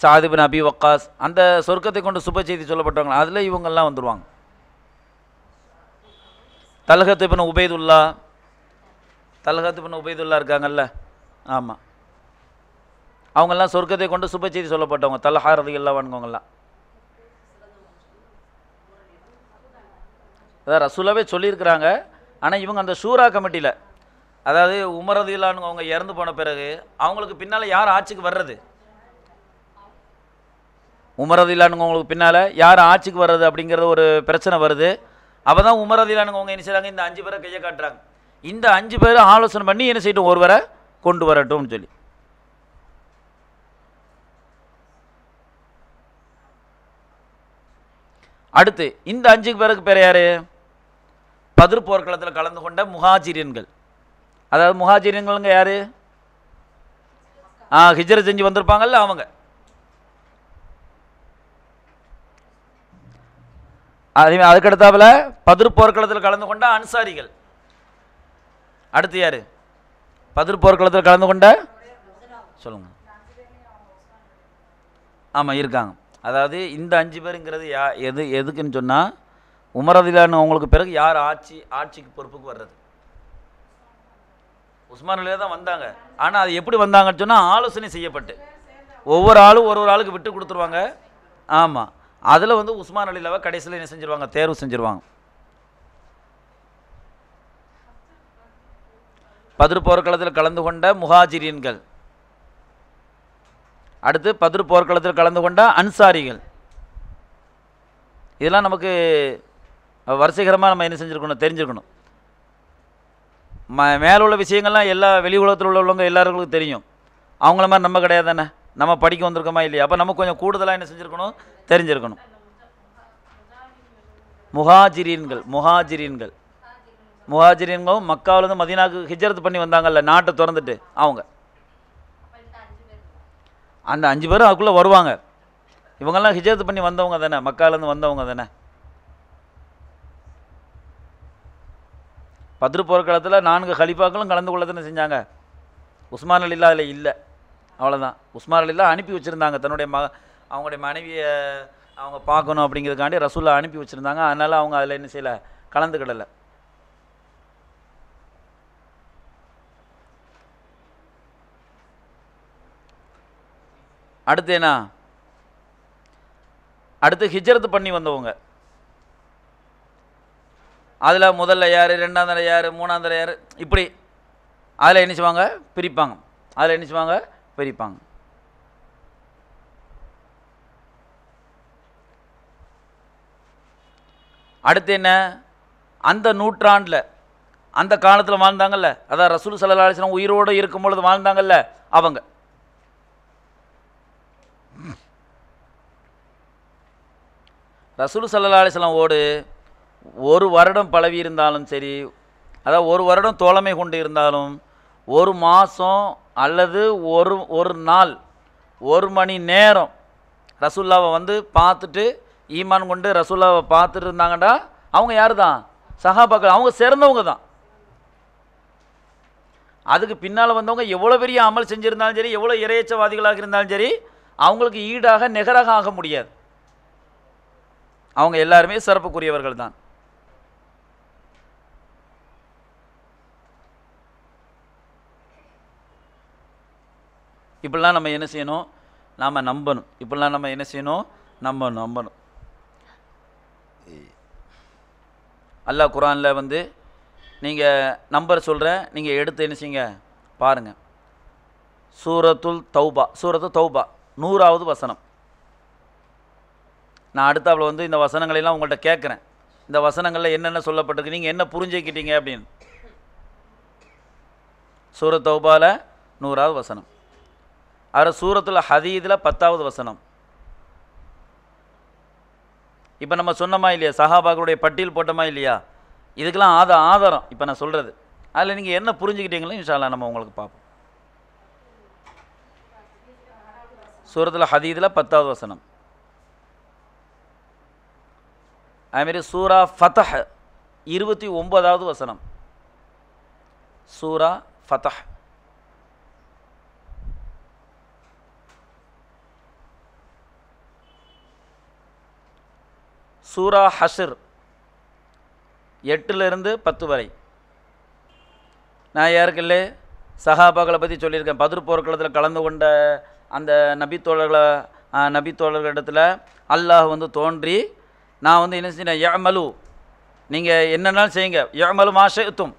சாதிபின் அபி வக்காஸ் அந்த சொர்க்கத்தை கொண்டு சுப செய்தி சொல்லப்பட்டவங்க அதில் இவங்கெல்லாம் வந்துடுவாங்க தலகத்து இப்போ உபேதுல்லா தலகத்து இப்போ உபேதுல்லா இருக்காங்கல்ல ஆமாம் அவங்கெல்லாம் சொர்க்கத்தை கொண்டு சுப செய்தி சொல்லப்பட்டவங்க தலஹாரதி இல்லாமங்கலாம் அதான் ரசூலாவே சொல்லியிருக்கிறாங்க ஆனால் இவங்க அந்த ஷூரா கமிட்டியில் அதாவது உமரது இல்லான்னு அவங்க இறந்து போன பிறகு அவங்களுக்கு பின்னால் யார் ஆட்சிக்கு வர்றது உமரது இல்லான்னு அவங்களுக்கு பின்னால் யார் ஆட்சிக்கு வர்றது அப்படிங்கிறது ஒரு பிரச்சனை வருது அப்போ தான் உமரதிலானுங்க அவங்க என்ன செய்கிறாங்க இந்த அஞ்சு பேரை கையை காட்டுறாங்க இந்த அஞ்சு பேரை ஆலோசனை பண்ணி என்ன செய்யட்டும் ஒருவரை கொண்டு வரட்டும்னு சொல்லி அடுத்து இந்த அஞ்சு பேருக்கு பேர் யார் பதிர் போர்க்களத்தில் கலந்து கொண்ட முகாஜிரியன்கள் அதாவது முஹாஜிரியன்களுங்க யார் ஆ ஹிஜர் செஞ்சு வந்திருப்பாங்கல்ல அவங்க அதே அதுக்கடுத்தாவில் பதிர் போர்க்களத்தில் கலந்து கொண்ட அன்சாரிகள் அடுத்து யார் பதிர் போர்க்களத்தில் கலந்து கொண்ட சொல்லுங்கள் ஆமாம் இருக்காங்க அதாவது இந்த அஞ்சு பேருங்கிறது யா எது எதுக்குன்னு சொன்னால் உமரதிலான்னு அவங்களுக்கு பிறகு யார் ஆட்சி ஆட்சிக்கு பொறுப்புக்கு வர்றது உஸ்மானிலே தான் வந்தாங்க ஆனால் அது எப்படி வந்தாங்கன்னு சொன்னால் ஆலோசனை செய்யப்பட்டு ஒவ்வொரு ஆளும் ஒரு ஒரு ஆளுக்கு விட்டு கொடுத்துருவாங்க ஆமாம் அதில் வந்து உஸ்மான் அலிலாவை கடைசியில் என்ன செஞ்சுருவாங்க தேர்வு செஞ்சுருவாங்க பதிரு போர்க்களத்தில் கலந்து கொண்ட முஹாஜிரியன்கள் அடுத்து பதிரு போர்க்களத்தில் கலந்து கொண்ட அன்சாரிகள் இதெல்லாம் நமக்கு வரிசைகரமாக நம்ம என்ன செஞ்சுருக்கணும் தெரிஞ்சுருக்கணும் ம மேலே உள்ள விஷயங்கள்லாம் எல்லா வெளி உலகத்தில் உள்ளவங்க எல்லாருக்கும் தெரியும் அவங்கள மாதிரி நம்ம கிடையாது தானே நம்ம படிக்க வந்திருக்கோமா இல்லையா அப்போ நம்ம கொஞ்சம் கூடுதலாக என்ன செஞ்சுருக்கணும் தெரிஞ்சிருக்கணும் முஹாஜிரீன்கள் முஹாஜிரீன்கள் முஹாஜிரீன்களும் மக்காவிலேருந்து மதினாக்கு ஹிஜரத் பண்ணி வந்தாங்கல்ல நாட்டை திறந்துட்டு அவங்க அந்த அஞ்சு பேரும் அதுக்குள்ளே வருவாங்க இவங்கெல்லாம் ஹிஜரத் பண்ணி வந்தவங்க தானே மக்காலேருந்து வந்தவங்க தானே பத்ரு போர்க்களத்தில் நான்கு ஹலிஃபாக்களும் கலந்து கொள்ள தானே செஞ்சாங்க உஸ்மான் அலில்லா அதில் இல்லை அவ்வளோதான் உஸ்மான் அலிலாம் அனுப்பி வச்சுருந்தாங்க தன்னுடைய ம அவங்களுடைய மனைவியை அவங்க பார்க்கணும் அப்படிங்கிறதுக்காண்டி ரசூல்லா அனுப்பி வச்சுருந்தாங்க அதனால் அவங்க அதில் என்ன செய்யலை கலந்துக்கிடலை அடுத்து என்ன அடுத்து ஹிஜரத்து பண்ணி வந்தவங்க அதில் முதல்ல யார் ரெண்டாம் யார் மூணாம் யார் இப்படி அதில் என்ன செய்வாங்க பிரிப்பாங்க அதில் என்ன செய்வாங்க பிரிப்பாங்க அடுத்து என்ன அந்த நூற்றாண்டில் அந்த காலத்தில் வாழ்ந்தாங்கல்ல அதான் ரசூல் சல்லாஹம் உயிரோடு இருக்கும் பொழுது வாழ்ந்தாங்கல்ல அவங்க ரசூல் சல்லா ஓடு ஒரு வருடம் பழவி இருந்தாலும் சரி அதாவது ஒரு வருடம் தோழமை கொண்டு இருந்தாலும் ஒரு மாதம் அல்லது ஒரு ஒரு நாள் ஒரு மணி நேரம் ரசுல்லாவை வந்து பார்த்துட்டு ஈமான் கொண்டு ரசுல்லாவை பார்த்துட்டு இருந்தாங்கடா அவங்க யார் தான் சகாபாக்கள் அவங்க சிறந்தவங்க தான் அதுக்கு பின்னால் வந்தவங்க எவ்வளோ பெரிய அமல் செஞ்சுருந்தாலும் சரி எவ்வளோ இறையச்சவாதிகளாக இருந்தாலும் சரி அவங்களுக்கு ஈடாக நிகராக ஆக முடியாது அவங்க எல்லாருமே சிறப்புக்குரியவர்கள் தான் இப்படிலாம் நம்ம என்ன செய்யணும் நாம் நம்பணும் இப்படிலாம் நம்ம என்ன செய்யணும் நம்ப நம்பணும் அல்லாஹ் குரானில் வந்து நீங்கள் நம்பர் சொல்கிறேன் நீங்கள் எடுத்து என்ன செய்யுங்க பாருங்கள் சூரத்துல் தௌபா சூரத்து தௌபா நூறாவது வசனம் நான் அடுத்தாப்பில் வந்து இந்த வசனங்களெல்லாம் உங்கள்கிட்ட கேட்குறேன் இந்த வசனங்களில் என்னென்ன சொல்லப்பட்டிருக்கு நீங்கள் என்ன புரிஞ்சுக்கிட்டீங்க அப்படின்னு சூரத் தௌபாவில் நூறாவது வசனம் அவர் சூரத்தில் ஹதீதில் பத்தாவது வசனம் இப்போ நம்ம சொன்னோமா இல்லையா சஹாபாக்களுடைய பட்டியல் போட்டோமா இல்லையா இதுக்கெல்லாம் ஆத ஆதாரம் இப்போ நான் சொல்கிறது அதில் நீங்கள் என்ன புரிஞ்சுக்கிட்டீங்களோ இன்ஷால்லா நம்ம உங்களுக்கு பார்ப்போம் சூரத்தில் ஹதீதில் பத்தாவது வசனம் அதுமாரி சூரா ஃபத்தஹ் இருபத்தி ஒன்பதாவது வசனம் சூரா ஃபத்தஹ் சூரா ஹஷிர் எட்டுலேருந்து பத்து வரை நான் யாருக்கில்லே சஹாபாக்களை பற்றி சொல்லியிருக்கேன் பதிர் போர்க்களத்தில் கலந்து கொண்ட அந்த நபித்தோழர்களை நபித்தோழர்களிடத்தில் அல்லாஹ் வந்து தோன்றி நான் வந்து என்ன செஞ்சேன் ஏமலு நீங்கள் என்னென்னாலும் செய்யுங்க ஏமலு மாஷத்தும்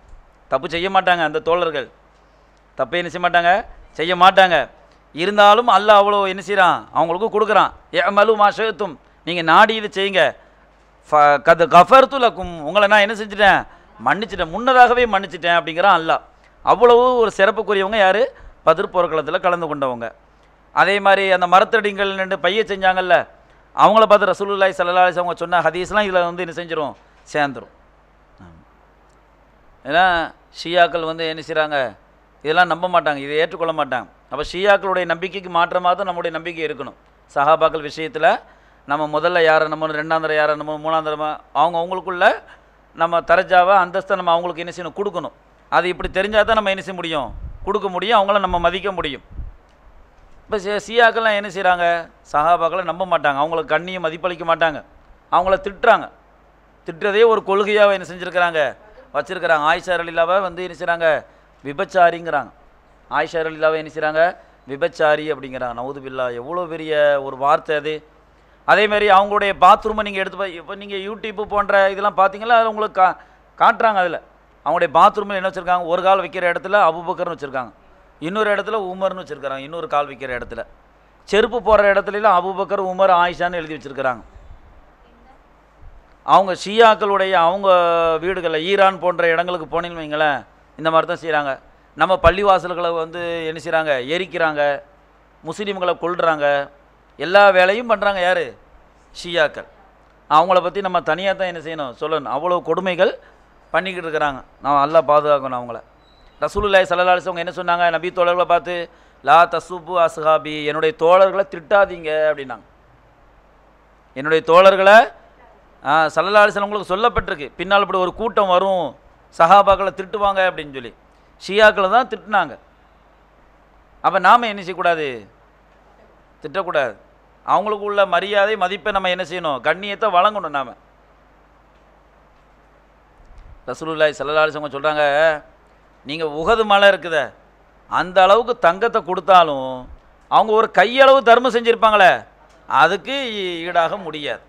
தப்பு செய்ய மாட்டாங்க அந்த தோழர்கள் தப்பே என்ன செய்ய மாட்டாங்க செய்ய மாட்டாங்க இருந்தாலும் அல்லாஹ் அவ்வளோ என்ன செய்கிறான் அவங்களுக்கும் கொடுக்குறான் ஏமலு மாஷத்தும் நீங்கள் நாடி இது செய்யுங்க கது கஃபர்த்து லக்கும் உங்களை நான் என்ன செஞ்சுட்டேன் மன்னிச்சிட்டேன் முன்னதாகவே மன்னிச்சிட்டேன் அப்படிங்கிறான் அல்ல அவ்வளவு ஒரு சிறப்புக்குரியவங்க யார் பதிர் போர்க்களத்தில் கலந்து கொண்டவங்க அதே மாதிரி அந்த மரத்தடிங்கள் நின்று பைய செஞ்சாங்கல்ல அவங்கள பார்த்து ரசூலுல்லாய் சல்லாஸ் அவங்க சொன்ன ஹதீஸ்லாம் இதில் வந்து என்ன செஞ்சிடும் சேர்ந்துடும் ஏன்னா ஷியாக்கள் வந்து என்ன செய்கிறாங்க இதெல்லாம் நம்ப மாட்டாங்க இதை ஏற்றுக்கொள்ள மாட்டாங்க அப்போ ஷியாக்களுடைய நம்பிக்கைக்கு மாற்றமாக தான் நம்முடைய நம்பிக்கை இருக்கணும் சஹாபாக்கள் விஷயத்தில் நம்ம முதல்ல யார் நம்ம தர யார் நம்ம மூணாந்தரமா அவங்க அவங்களுக்குள்ள நம்ம தரஜாவை அந்தஸ்தை நம்ம அவங்களுக்கு என்ன செய்யணும் கொடுக்கணும் அது இப்படி தெரிஞ்சால் தான் நம்ம என்ன செய்ய முடியும் கொடுக்க முடியும் அவங்கள நம்ம மதிக்க முடியும் இப்போ சியாக்கள்லாம் என்ன செய்கிறாங்க சகாபாக்களை நம்ப மாட்டாங்க அவங்களுக்கு கண்ணியும் மதிப்பளிக்க மாட்டாங்க அவங்கள திட்டுறாங்க திட்டுறதே ஒரு கொள்கையாக என்ன செஞ்சுருக்கிறாங்க வச்சுருக்கிறாங்க ஆயிஷா அலிலாவை வந்து என்ன செய்கிறாங்க விபச்சாரிங்கிறாங்க ஆயிஷா அலிலாவை என்ன செய்கிறாங்க விபச்சாரி அப்படிங்கிறாங்க பில்லா எவ்வளோ பெரிய ஒரு வார்த்தை அது அதேமாரி அவங்களுடைய பாத்ரூமை நீங்கள் எடுத்து இப்போ நீங்கள் யூடியூப்பு போன்ற இதெல்லாம் பார்த்தீங்களா அது உங்களுக்கு கா காட்டுறாங்க அதில் அவங்களுடைய பாத்ரூமில் என்ன வச்சுருக்காங்க ஒரு கால் வைக்கிற இடத்துல அபுபக்கர்னு வச்சுருக்காங்க இன்னொரு இடத்துல உமர்னு வச்சுருக்கிறாங்க இன்னொரு கால் வைக்கிற இடத்துல செருப்பு போகிற இடத்துலலாம் அபுபக்கர் உமர் ஆயிஷான்னு எழுதி வச்சுருக்கிறாங்க அவங்க ஷியாக்களுடைய அவங்க வீடுகளில் ஈரான் போன்ற இடங்களுக்கு போனேன்னு வைங்களேன் இந்த மாதிரி தான் செய்கிறாங்க நம்ம பள்ளிவாசல்களை வந்து என்ன செய்கிறாங்க எரிக்கிறாங்க முஸ்லீம்களை கொள்கிறாங்க எல்லா வேலையும் பண்ணுறாங்க யார் ஷியாக்கள் அவங்கள பற்றி நம்ம தனியாக தான் என்ன செய்யணும் சொல்லணும் அவ்வளோ கொடுமைகள் பண்ணிக்கிட்டு இருக்கிறாங்க நான் நல்லா பாதுகாக்கணும் அவங்கள ரசூலுல்லாய் சல்லாஸ் அவங்க என்ன சொன்னாங்க நபி தோழர்களை பார்த்து லா தசூப்பு அசுகாபி என்னுடைய தோழர்களை திட்டாதீங்க அப்படின்னாங்க என்னுடைய தோழர்களை சல்லல்லாசன் உங்களுக்கு சொல்லப்பட்டிருக்கு பின்னால் இப்படி ஒரு கூட்டம் வரும் சஹாபாக்களை திட்டுவாங்க அப்படின்னு சொல்லி ஷியாக்களை தான் திட்டினாங்க அப்போ நாம் என்ன செய்யக்கூடாது திட்டக்கூடாது அவங்களுக்கு உள்ள மரியாதை மதிப்பை நம்ம என்ன செய்யணும் கண்ணியத்தை வழங்கணும் நாம் ரசூலுல்லாய் செல்லலாசவங்க சொல்கிறாங்க நீங்கள் உகது மலை இருக்குத அந்த அளவுக்கு தங்கத்தை கொடுத்தாலும் அவங்க ஒரு கையளவு தர்மம் செஞ்சுருப்பாங்களே அதுக்கு ஈடாக முடியாது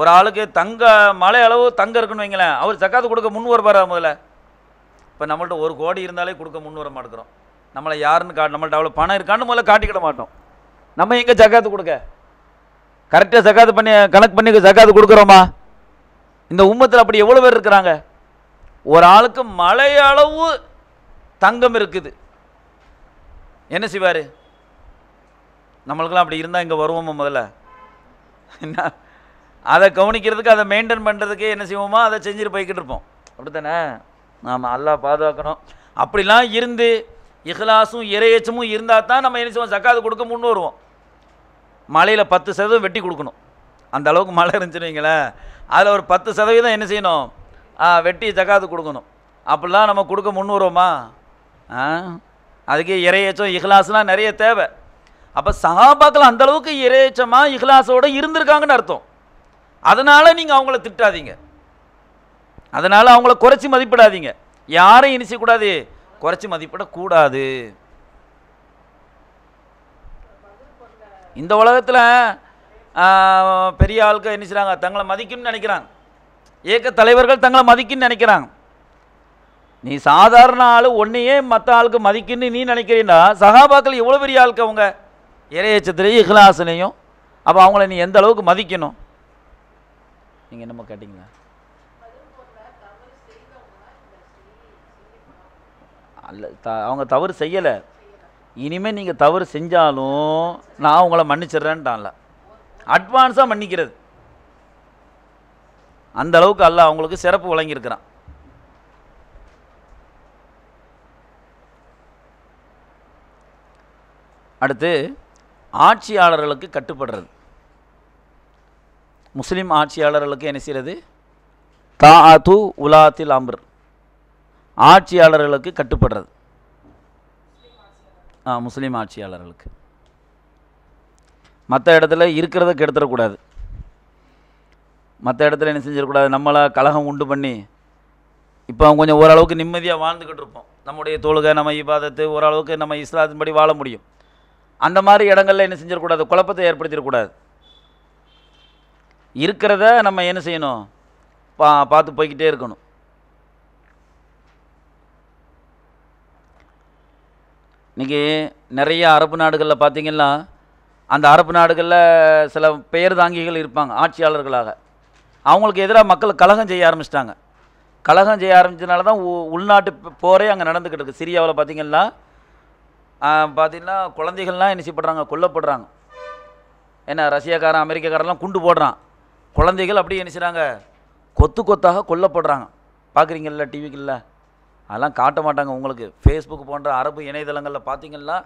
ஒரு ஆளுக்கு தங்க மலை அளவு தங்கம் இருக்குன்னு வைங்களேன் அவர் சக்காத்து கொடுக்க முன்வர பாரு முதல்ல இப்போ நம்மள்ட்ட ஒரு கோடி இருந்தாலே கொடுக்க முன்வர வர மாட்டேங்கிறோம் நம்மளை யாருன்னு கா நம்மள்ட்ட அவ்வளோ பணம் இருக்கான்னு முதல்ல காட்டிக்கிட மாட்டோம் நம்ம எங்கே ஜகாத்து கொடுக்க கரெக்டாக ஜக்காத்து பண்ணி கணக்கு பண்ணி ஜக்காத்து கொடுக்குறோமா இந்த உம்மத்தில் அப்படி எவ்வளோ பேர் இருக்கிறாங்க ஒரு ஆளுக்கு மழையளவு தங்கம் இருக்குது என்ன செய்வார் நம்மளுக்கெல்லாம் அப்படி இருந்தால் இங்கே வருவோமா முதல்ல என்ன அதை கவனிக்கிறதுக்கு அதை மெயின்டைன் பண்ணுறதுக்கே என்ன செய்வோமோ அதை செஞ்சுட்டு போய்கிட்டு இருப்போம் அப்படி தானே நாம் அல்லா பாதுகாக்கணும் அப்படிலாம் இருந்து இஹ்லாஸும் இறையச்சமும் இருந்தால் தான் நம்ம என்ன செய்வோம் சக்காது கொடுக்க முன்னு வருவோம் மழையில் பத்து சதவீதம் வெட்டி கொடுக்கணும் அந்த அளவுக்கு மழை இருந்துச்சுன்னு அதில் ஒரு பத்து சதவீதம் என்ன செய்யணும் வெட்டி ஜக்காத்து கொடுக்கணும் அப்படிலாம் நம்ம கொடுக்க முன்னுறோமா அதுக்கே இரையச்சம் இஹ்லாஸ்லாம் நிறைய தேவை அப்போ சகாபாக்கள் அந்தளவுக்கு இரையச்சமாக இஹ்லாஸோடு இருந்திருக்காங்கன்னு அர்த்தம் அதனால் நீங்கள் அவங்கள திட்டாதீங்க அதனால் அவங்கள குறைச்சி மதிப்பிடாதீங்க யாரையும் இனிச்சிக்கூடாது குறைச்சி மதிப்பிடக்கூடாது இந்த உலகத்தில் பெரிய ஆளுக்கு என்ன செய்கிறாங்க தங்களை மதிக்கும்னு நினைக்கிறாங்க இயக்க தலைவர்கள் தங்களை மதிக்குன்னு நினைக்கிறாங்க நீ சாதாரண ஆள் ஒன்றையே மற்ற ஆளுக்கு மதிக்குன்னு நீ நினைக்கிறீன்னா சகாபாக்கள் எவ்வளோ பெரிய ஆளுக்கு அவங்க இறையச்சத்துலேயும் இஹ்லாசனையும் அப்போ அவங்கள நீ எந்த அளவுக்கு மதிக்கணும் நீங்கள் என்னமோ கேட்டிங்க அல்ல த அவங்க தவறு செய்யலை இனிமேல் நீங்கள் தவறு செஞ்சாலும் நான் உங்களை மன்னிச்சிட்றேன்ட்டான்ல அட்வான்ஸாக மன்னிக்கிறது அந்த அளவுக்கு அல்ல அவங்களுக்கு சிறப்பு வழங்கியிருக்கிறான் அடுத்து ஆட்சியாளர்களுக்கு கட்டுப்படுறது முஸ்லீம் ஆட்சியாளர்களுக்கு என்ன செய்கிறது தா அது உலாத்தில் அம்பர் ஆட்சியாளர்களுக்கு கட்டுப்படுறது முஸ்லீம் ஆட்சியாளர்களுக்கு மற்ற இடத்துல இருக்கிறத கெடுத்துடக்கூடாது மற்ற இடத்துல என்ன செஞ்சிடக்கூடாது நம்மளாக கழகம் உண்டு பண்ணி இப்போ அவங்க கொஞ்சம் ஓரளவுக்கு நிம்மதியாக வாழ்ந்துக்கிட்டு இருப்போம் நம்முடைய தொழுகை நம்ம இபாதத்து ஓரளவுக்கு நம்ம இஸ்லாத்தின்படி வாழ முடியும் அந்த மாதிரி இடங்களில் என்ன செஞ்சிடக்கூடாது குழப்பத்தை ஏற்படுத்திடக்கூடாது இருக்கிறத நம்ம என்ன செய்யணும் பா பார்த்து போய்கிட்டே இருக்கணும் இன்றைக்கி நிறைய அரபு நாடுகளில் பார்த்திங்கன்னா அந்த அரபு நாடுகளில் சில பெயர் தாங்கிகள் இருப்பாங்க ஆட்சியாளர்களாக அவங்களுக்கு எதிராக மக்கள் கலகம் செய்ய ஆரம்பிச்சிட்டாங்க கலகம் செய்ய ஆரம்பித்ததுனால தான் உ உள்நாட்டு போரே அங்கே நடந்துக்கிட்டு இருக்குது சிரியாவில் பார்த்திங்கன்னா பார்த்திங்கன்னா குழந்தைகள்லாம் என்ன செய்யப்படுறாங்க கொல்லப்படுறாங்க ஏன்னா ரஷ்யாக்காரன் அமெரிக்காக்காரெல்லாம் குண்டு போடுறான் குழந்தைகள் அப்படியே என்ன செய்கிறாங்க கொத்து கொத்தாக கொல்லப்படுறாங்க பார்க்குறீங்கல்ல டிவிக்கில் அதெல்லாம் காட்ட மாட்டாங்க உங்களுக்கு ஃபேஸ்புக் போன்ற அரபு இணையதளங்களில் பார்த்தீங்கன்னா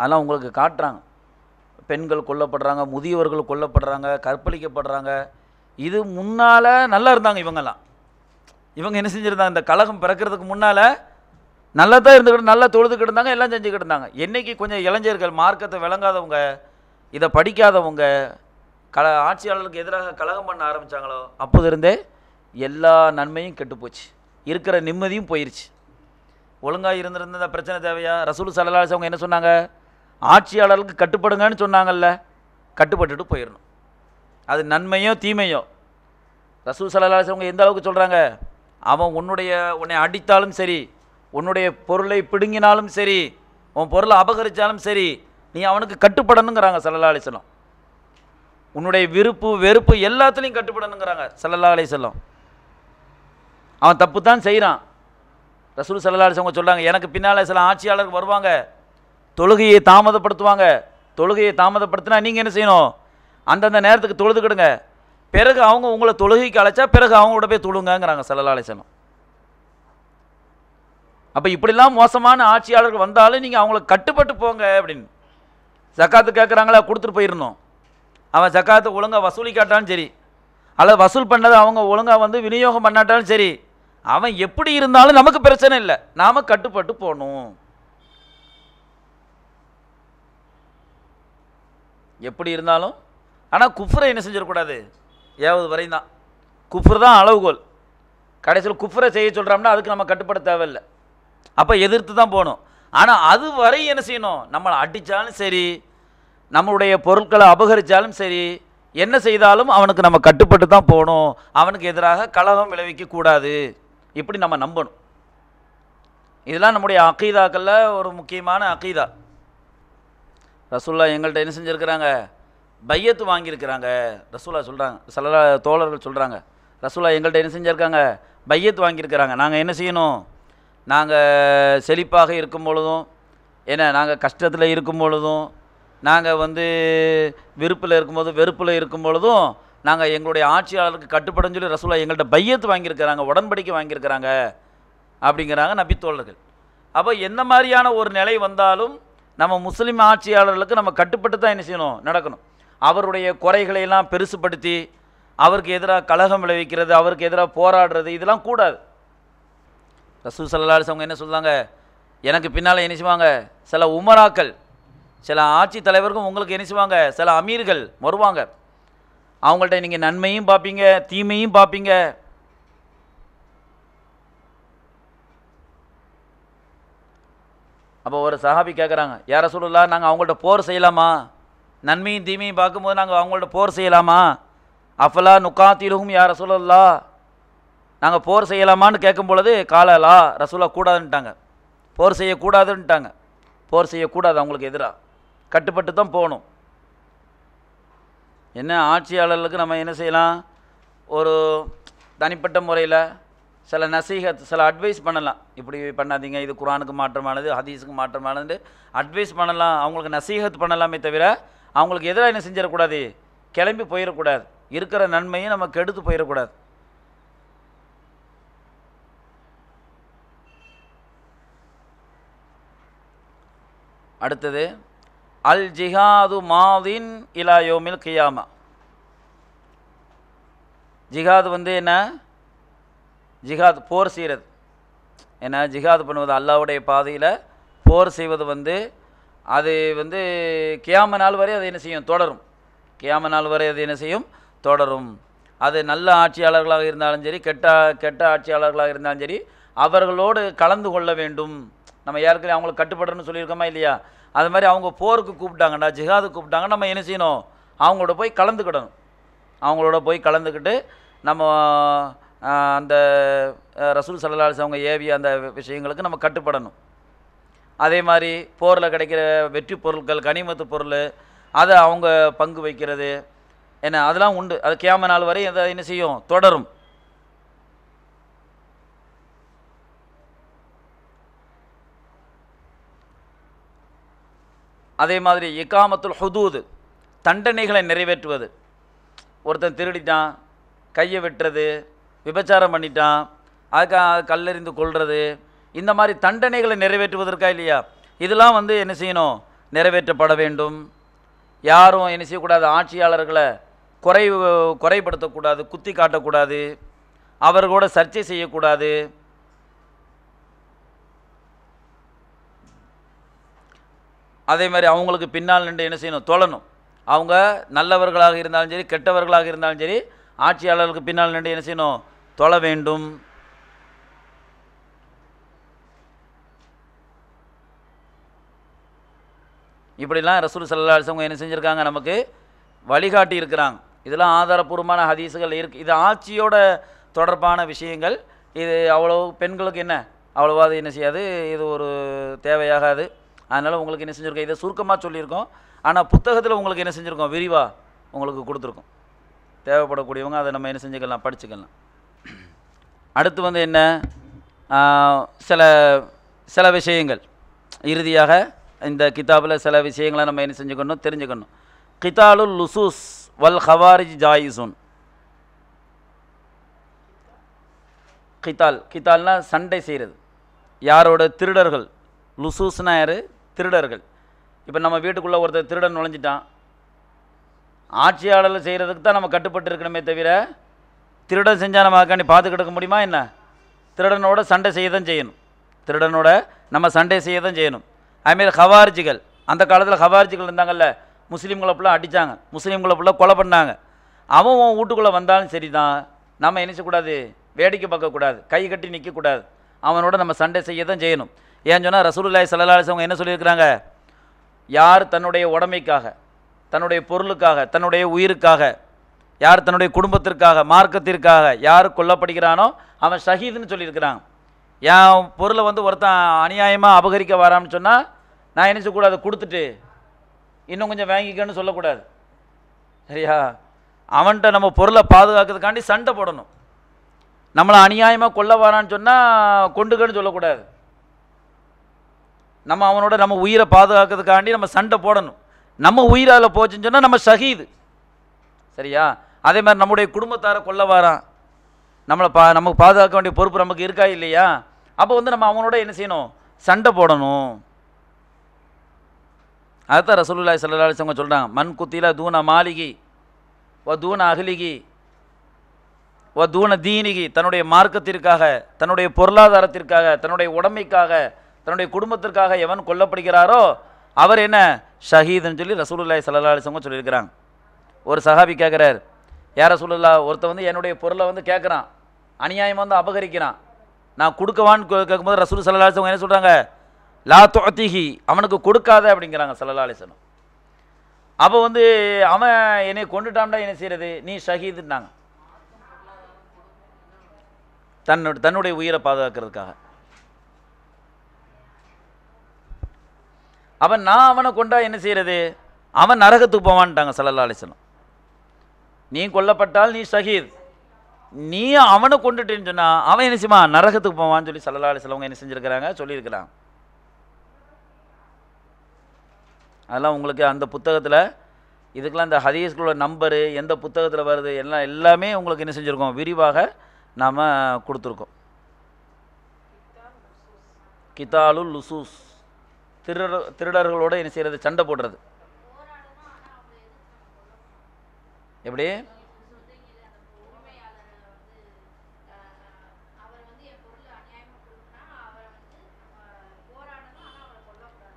அதெல்லாம் உங்களுக்கு காட்டுறாங்க பெண்கள் கொல்லப்படுறாங்க முதியவர்கள் கொல்லப்படுறாங்க கற்பழிக்கப்படுறாங்க இது முன்னால் நல்லா இருந்தாங்க இவங்கெல்லாம் இவங்க என்ன செஞ்சுருந்தாங்க இந்த கழகம் பிறக்கிறதுக்கு முன்னால் நல்லா தான் இருந்துக்கிட்டு நல்லா தொழுதுக்கிட்டு இருந்தாங்க எல்லாம் செஞ்சுக்கிட்டு இருந்தாங்க என்றைக்கு கொஞ்சம் இளைஞர்கள் மார்க்கத்தை விளங்காதவங்க இதை படிக்காதவங்க கல ஆட்சியாளர்களுக்கு எதிராக கலகம் பண்ண ஆரம்பித்தாங்களோ அப்போது இருந்தே எல்லா நன்மையும் கெட்டுப்போச்சு இருக்கிற நிம்மதியும் போயிடுச்சு ஒழுங்காக இருந்திருந்த பிரச்சனை தேவையா ரசூல் சலலாசவங்க என்ன சொன்னாங்க ஆட்சியாளர்களுக்கு கட்டுப்படுங்கன்னு சொன்னாங்கல்ல கட்டுப்பட்டுட்டு போயிடணும் அது நன்மையோ தீமையோ ரசூல் சலலாசவங்க எந்த அளவுக்கு சொல்கிறாங்க அவன் உன்னுடைய உன்னை அடித்தாலும் சரி உன்னுடைய பொருளை பிடுங்கினாலும் சரி உன் பொருளை அபகரித்தாலும் சரி நீ அவனுக்கு கட்டுப்படணுங்கிறாங்க சல்லல்லா செல்லம் உன்னுடைய விருப்பு வெறுப்பு எல்லாத்துலேயும் கட்டுப்படணுங்கிறாங்க சல்லல்லா செல்லம் அவன் தப்பு தான் செய்கிறான் ரசூல் அவங்க சொல்கிறாங்க எனக்கு பின்னால் சில ஆட்சியாளர்கள் வருவாங்க தொழுகையை தாமதப்படுத்துவாங்க தொழுகையை தாமதப்படுத்தினா நீங்கள் என்ன செய்யணும் அந்தந்த நேரத்துக்கு தொழுதுக்கிடுங்க பிறகு அவங்க உங்களை தொழுகைக்கு அழைச்சா பிறகு அவங்களோட போய் தொழுங்கிறாங்க சல்லாசனம் அப்போ இப்படிலாம் மோசமான ஆட்சியாளர்கள் வந்தாலும் நீங்கள் அவங்கள கட்டுப்பட்டு போங்க அப்படின்னு ஜக்காத்து கேட்குறாங்களா கொடுத்துட்டு போயிடணும் அவன் ஜக்காத்து ஒழுங்காக வசூலிக்காட்டாலும் சரி அல்லது வசூல் பண்ணதை அவங்க ஒழுங்காக வந்து விநியோகம் பண்ணாட்டாலும் சரி அவன் எப்படி இருந்தாலும் நமக்கு பிரச்சனை இல்லை நாம கட்டுப்பட்டு போகணும் எப்படி இருந்தாலும் ஆனால் குஃப்ரை என்ன செஞ்சிடக்கூடாது ஏவது தான் குஃப்ரு தான் அளவுகோல் கடைசியில் குஃப்ரை செய்ய சொல்கிறோம்னா அதுக்கு நம்ம கட்டுப்பட தேவையில்லை அப்போ எதிர்த்து தான் போகணும் ஆனால் அது வரையும் என்ன செய்யணும் நம்மளை அடித்தாலும் சரி நம்மளுடைய பொருட்களை அபகரித்தாலும் சரி என்ன செய்தாலும் அவனுக்கு நம்ம கட்டுப்பட்டு தான் போகணும் அவனுக்கு எதிராக கலகம் விளைவிக்கக்கூடாது இப்படி நம்ம நம்பணும் இதெல்லாம் நம்முடைய அக்கீதாக்களில் ஒரு முக்கியமான அக்கீதா ரசூல்லா எங்கள்கிட்ட என்ன செஞ்சுருக்கிறாங்க பையத்து வாங்கியிருக்கிறாங்க ரசூலா சொல்கிறாங்க சில தோழர்கள் சொல்கிறாங்க ரசூலா எங்கள்கிட்ட என்ன செஞ்சுருக்காங்க பையத்து வாங்கியிருக்கிறாங்க நாங்கள் என்ன செய்யணும் நாங்கள் செழிப்பாக இருக்கும் பொழுதும் ஏன்னா நாங்கள் கஷ்டத்தில் இருக்கும் பொழுதும் நாங்கள் வந்து விருப்பில் இருக்கும்போது வெறுப்பில் இருக்கும் பொழுதும் நாங்கள் எங்களுடைய ஆட்சியாளருக்கு கட்டுப்படும் சொல்லி ரசூலா எங்கள்கிட்ட பையத்து வாங்கியிருக்கிறாங்க உடன்படிக்கை வாங்கியிருக்கிறாங்க அப்படிங்கிறாங்க நபித்தோழர்கள் அப்போ என்ன மாதிரியான ஒரு நிலை வந்தாலும் நம்ம முஸ்லீம் ஆட்சியாளர்களுக்கு நம்ம கட்டுப்பட்டு தான் என்ன செய்யணும் நடக்கணும் அவருடைய குறைகளை எல்லாம் பெருசுப்படுத்தி அவருக்கு எதிராக கழகம் விளைவிக்கிறது அவருக்கு எதிராக போராடுறது இதெல்லாம் கூடாது ரசூல் சல்லாஸ் அவங்க என்ன சொல்லுவாங்க எனக்கு பின்னால் என்ன செய்வாங்க சில உமராக்கள் சில ஆட்சி தலைவருக்கும் உங்களுக்கு என்ன செய்வாங்க சில அமீர்கள் வருவாங்க அவங்கள்ட்ட நீங்கள் நன்மையும் பார்ப்பீங்க தீமையும் பார்ப்பீங்க அப்போ ஒரு சஹாபி கேட்குறாங்க யார சொல்லலாம் நாங்கள் அவங்கள்ட்ட போர் செய்யலாமா நன்மையும் தீமையும் பார்க்கும்போது நாங்கள் அவங்கள்ட்ட போர் செய்யலாமா அஃபலா நுக்காத்திலும் யார சொல்லலா நாங்கள் போர் செய்யலாமான்னு கேட்கும் பொழுது காலலா ரசூலா கூடாதுன்ட்டாங்க போர் செய்யக்கூடாதுன்ட்டாங்க போர் செய்யக்கூடாது அவங்களுக்கு எதிராக கட்டுப்பட்டு தான் போகணும் என்ன ஆட்சியாளர்களுக்கு நம்ம என்ன செய்யலாம் ஒரு தனிப்பட்ட முறையில் சில நசீகத் சில அட்வைஸ் பண்ணலாம் இப்படி பண்ணாதீங்க இது குரானுக்கு மாற்றமானது ஹதீஸுக்கு மாற்றமானது அட்வைஸ் பண்ணலாம் அவங்களுக்கு நசீகத் பண்ணலாமே தவிர அவங்களுக்கு எதிராக என்ன செஞ்சிடக்கூடாது கிளம்பி போயிடக்கூடாது இருக்கிற நன்மையும் நம்ம கெடுத்து போயிடக்கூடாது அடுத்தது அல் ஜிஹாது மாதின் இலாயோமில் கியாமா ஜிஹாது வந்து என்ன ஜிஹாத் போர் செய்கிறது ஏன்னா ஜிஹாது பண்ணுவது அல்லாவுடைய பாதையில் போர் செய்வது வந்து அது வந்து கியாம நாள் வரை அது என்ன செய்யும் தொடரும் கியாம நாள் வரை அது என்ன செய்யும் தொடரும் அது நல்ல ஆட்சியாளர்களாக இருந்தாலும் சரி கெட்ட கெட்ட ஆட்சியாளர்களாக இருந்தாலும் சரி அவர்களோடு கலந்து கொள்ள வேண்டும் நம்ம ஏற்கனவே அவங்களுக்கு கட்டுப்படுறோன்னு சொல்லியிருக்கோமா இல்லையா அது மாதிரி அவங்க போருக்கு கூப்பிட்டாங்கன்னா ஜிஹாது கூப்பிட்டாங்க நம்ம என்ன செய்யணும் அவங்களோட போய் கலந்துக்கிடணும் அவங்களோட போய் கலந்துக்கிட்டு நம்ம அந்த ரசூல் சல்லாஸ் அவங்க ஏவிய அந்த விஷயங்களுக்கு நம்ம கட்டுப்படணும் அதே மாதிரி போரில் கிடைக்கிற வெற்றி பொருட்கள் கனிமத்து பொருள் அதை அவங்க பங்கு வைக்கிறது என்ன அதெல்லாம் உண்டு அது கேம நாள் வரை அதை என்ன செய்யும் தொடரும் அதே மாதிரி இக்காமத்துள் ஹுதூது தண்டனைகளை நிறைவேற்றுவது ஒருத்தன் திருடிட்டான் கையை வெட்டுறது விபச்சாரம் பண்ணிட்டான் அதுக்காக கல்லெறிந்து கொள்வது இந்த மாதிரி தண்டனைகளை நிறைவேற்றுவதற்கா இல்லையா இதெல்லாம் வந்து என்ன செய்யணும் நிறைவேற்றப்பட வேண்டும் யாரும் என்ன செய்யக்கூடாது ஆட்சியாளர்களை குறை குறைப்படுத்தக்கூடாது குத்தி காட்டக்கூடாது அவர்களோட சர்ச்சை செய்யக்கூடாது அதே மாதிரி அவங்களுக்கு பின்னால் நின்று என்ன செய்யணும் தொழணும் அவங்க நல்லவர்களாக இருந்தாலும் சரி கெட்டவர்களாக இருந்தாலும் சரி ஆட்சியாளர்களுக்கு பின்னால் நின்று என்ன செய்யணும் தொழ வேண்டும் இப்படிலாம் ரசூல் சல்லா அலிசவங்க என்ன செஞ்சுருக்காங்க நமக்கு வழிகாட்டி இருக்கிறாங்க இதெல்லாம் ஆதாரபூர்வமான ஹதீஸுகள் இருக்கு இது ஆட்சியோட தொடர்பான விஷயங்கள் இது அவ்வளோ பெண்களுக்கு என்ன அவ்வளோவா அது என்ன செய்யாது இது ஒரு தேவையாகாது அதனால் உங்களுக்கு என்ன செஞ்சுருக்கோம் இதை சுருக்கமாக சொல்லியிருக்கோம் ஆனால் புத்தகத்தில் உங்களுக்கு என்ன செஞ்சுருக்கோம் விரிவாக உங்களுக்கு கொடுத்துருக்கோம் தேவைப்படக்கூடியவங்க அதை நம்ம என்ன செஞ்சுக்கலாம் படிச்சுக்கலாம் அடுத்து வந்து என்ன சில சில விஷயங்கள் இறுதியாக இந்த கிதாபில் சில விஷயங்களை நம்ம என்ன செஞ்சுக்கணும் தெரிஞ்சுக்கணும் கிதாலு லுசூஸ் வல் ஹவாரிஜ் ஜாயிசுன் கித்தால் கித்தால்னால் சண்டை செய்கிறது யாரோட திருடர்கள் லுசூஸ்னா யார் திருடர்கள் இப்போ நம்ம வீட்டுக்குள்ளே ஒருத்தர் திருடன் நுழைஞ்சிட்டான் ஆட்சியாளர் செய்கிறதுக்கு தான் நம்ம கட்டுப்பட்டு இருக்கணுமே தவிர திருடன் செஞ்சால் நம்ம அதுக்காண்டி பார்த்துக்கிட்டு முடியுமா என்ன திருடனோட சண்டை செய்ய தான் செய்யணும் திருடனோட நம்ம சண்டை செய்ய தான் செய்யணும் அதுமாரி ஹவாரிஜிகள் அந்த காலத்தில் ஹவாரிஜிகள் இருந்தாங்கல்ல முஸ்லீம்களை ஃபுல்லாக அடித்தாங்க முஸ்லீம்களை ஃபுல்லாக கொலை பண்ணாங்க அவன் உன் வீட்டுக்குள்ளே வந்தாலும் சரி தான் நம்ம என்ன செய்யக்கூடாது வேடிக்கை பார்க்கக்கூடாது கை கட்டி நிற்கக்கூடாது அவனோட நம்ம சண்டை செய்ய தான் செய்யணும் ஏன்னு சொன்னால் ரசூலுல்லாய் சல்லாஸ் அவங்க என்ன சொல்லியிருக்கிறாங்க யார் தன்னுடைய உடமைக்காக தன்னுடைய பொருளுக்காக தன்னுடைய உயிருக்காக யார் தன்னுடைய குடும்பத்திற்காக மார்க்கத்திற்காக யார் கொல்லப்படுகிறானோ அவன் ஷஹீதுன்னு சொல்லியிருக்கிறான் என் பொருளை வந்து ஒருத்தன் அநியாயமாக அபகரிக்க வரான்னு சொன்னால் நான் என்ன கொடுத்துட்டு இன்னும் கொஞ்சம் வாங்கிக்கன்னு சொல்லக்கூடாது சரியா அவன்கிட்ட நம்ம பொருளை பாதுகாக்கிறதுக்காண்டி சண்டை போடணும் நம்மளை அநியாயமாக கொல்ல வரான்னு சொன்னால் கொண்டுக்கன்னு சொல்லக்கூடாது நம்ம அவனோட நம்ம உயிரை பாதுகாக்கிறதுக்காண்டி நம்ம சண்டை போடணும் நம்ம உயிரால் அதில் போச்சுன்னு சொன்னால் நம்ம சகிது சரியா அதே மாதிரி நம்முடைய குடும்பத்தாரை கொல்ல வாரான் நம்மளை பா நமக்கு பாதுகாக்க வேண்டிய பொறுப்பு நமக்கு இருக்கா இல்லையா அப்போ வந்து நம்ம அவனோட என்ன செய்யணும் சண்டை போடணும் அதுதான் ரசூலுல்லா சல்லா அலிசவங்க சொல்கிறாங்க மண் குத்தியில் தூண மாளிகி ஓ தூண அகிலிகி ஓ தூண தீனிகி தன்னுடைய மார்க்கத்திற்காக தன்னுடைய பொருளாதாரத்திற்காக தன்னுடைய உடமைக்காக தன்னுடைய குடும்பத்திற்காக எவன் கொல்லப்படுகிறாரோ அவர் என்ன ஷஹீதுன்னு சொல்லி ரசூலுல்லாய் சல்லா அலிசவங்க சொல்லியிருக்கிறாங்க ஒரு சஹாபி கேட்குறார் யார் ரசூலுல்லா ஒருத்தர் வந்து என்னுடைய பொருளை வந்து கேட்குறான் அநியாயமாக வந்து அபகரிக்கிறான் நான் கொடுக்கவான்னு கேட்கும்போது ரசூல் சல்லா அலிசவங்க என்ன சொல்கிறாங்க லா தொத்திஹி அவனுக்கு கொடுக்காத அப்படிங்கிறாங்க சல்லா அலிசனம் அப்போ வந்து அவன் என்னை கொண்டுட்டான்டா என்ன செய்கிறது நீ ஷஹீதுன்னாங்க தன்னுடைய தன்னுடைய உயிரை பாதுகாக்கிறதுக்காக அவன் நான் அவனை கொண்டா என்ன செய்கிறது அவன் நரகத்துக்கு போவான்ட்டாங்க சலல்லா அலிஸ்லாம் நீ கொல்லப்பட்டால் நீ ஷஹீத் நீ அவனை கொண்டுட்டேன்னு சொன்னால் அவன் என்ன செய்வான் நரகத்துக்கு போவான்னு சொல்லி சல்லல்லா அலிஸ்லவங்க என்ன செஞ்சுருக்கிறாங்க சொல்லியிருக்கிறாங்க அதெல்லாம் உங்களுக்கு அந்த புத்தகத்தில் இதுக்கெல்லாம் இந்த ஹதீஸ்களோட நம்பரு எந்த புத்தகத்தில் வருது எல்லாம் எல்லாமே உங்களுக்கு என்ன செஞ்சுருக்கோம் விரிவாக நாம் கொடுத்துருக்கோம் கிதாலுல் லுசூஸ் திருடர் திருடர்களோடு என்ன செய்கிறது சண்டை போடுறது எப்படி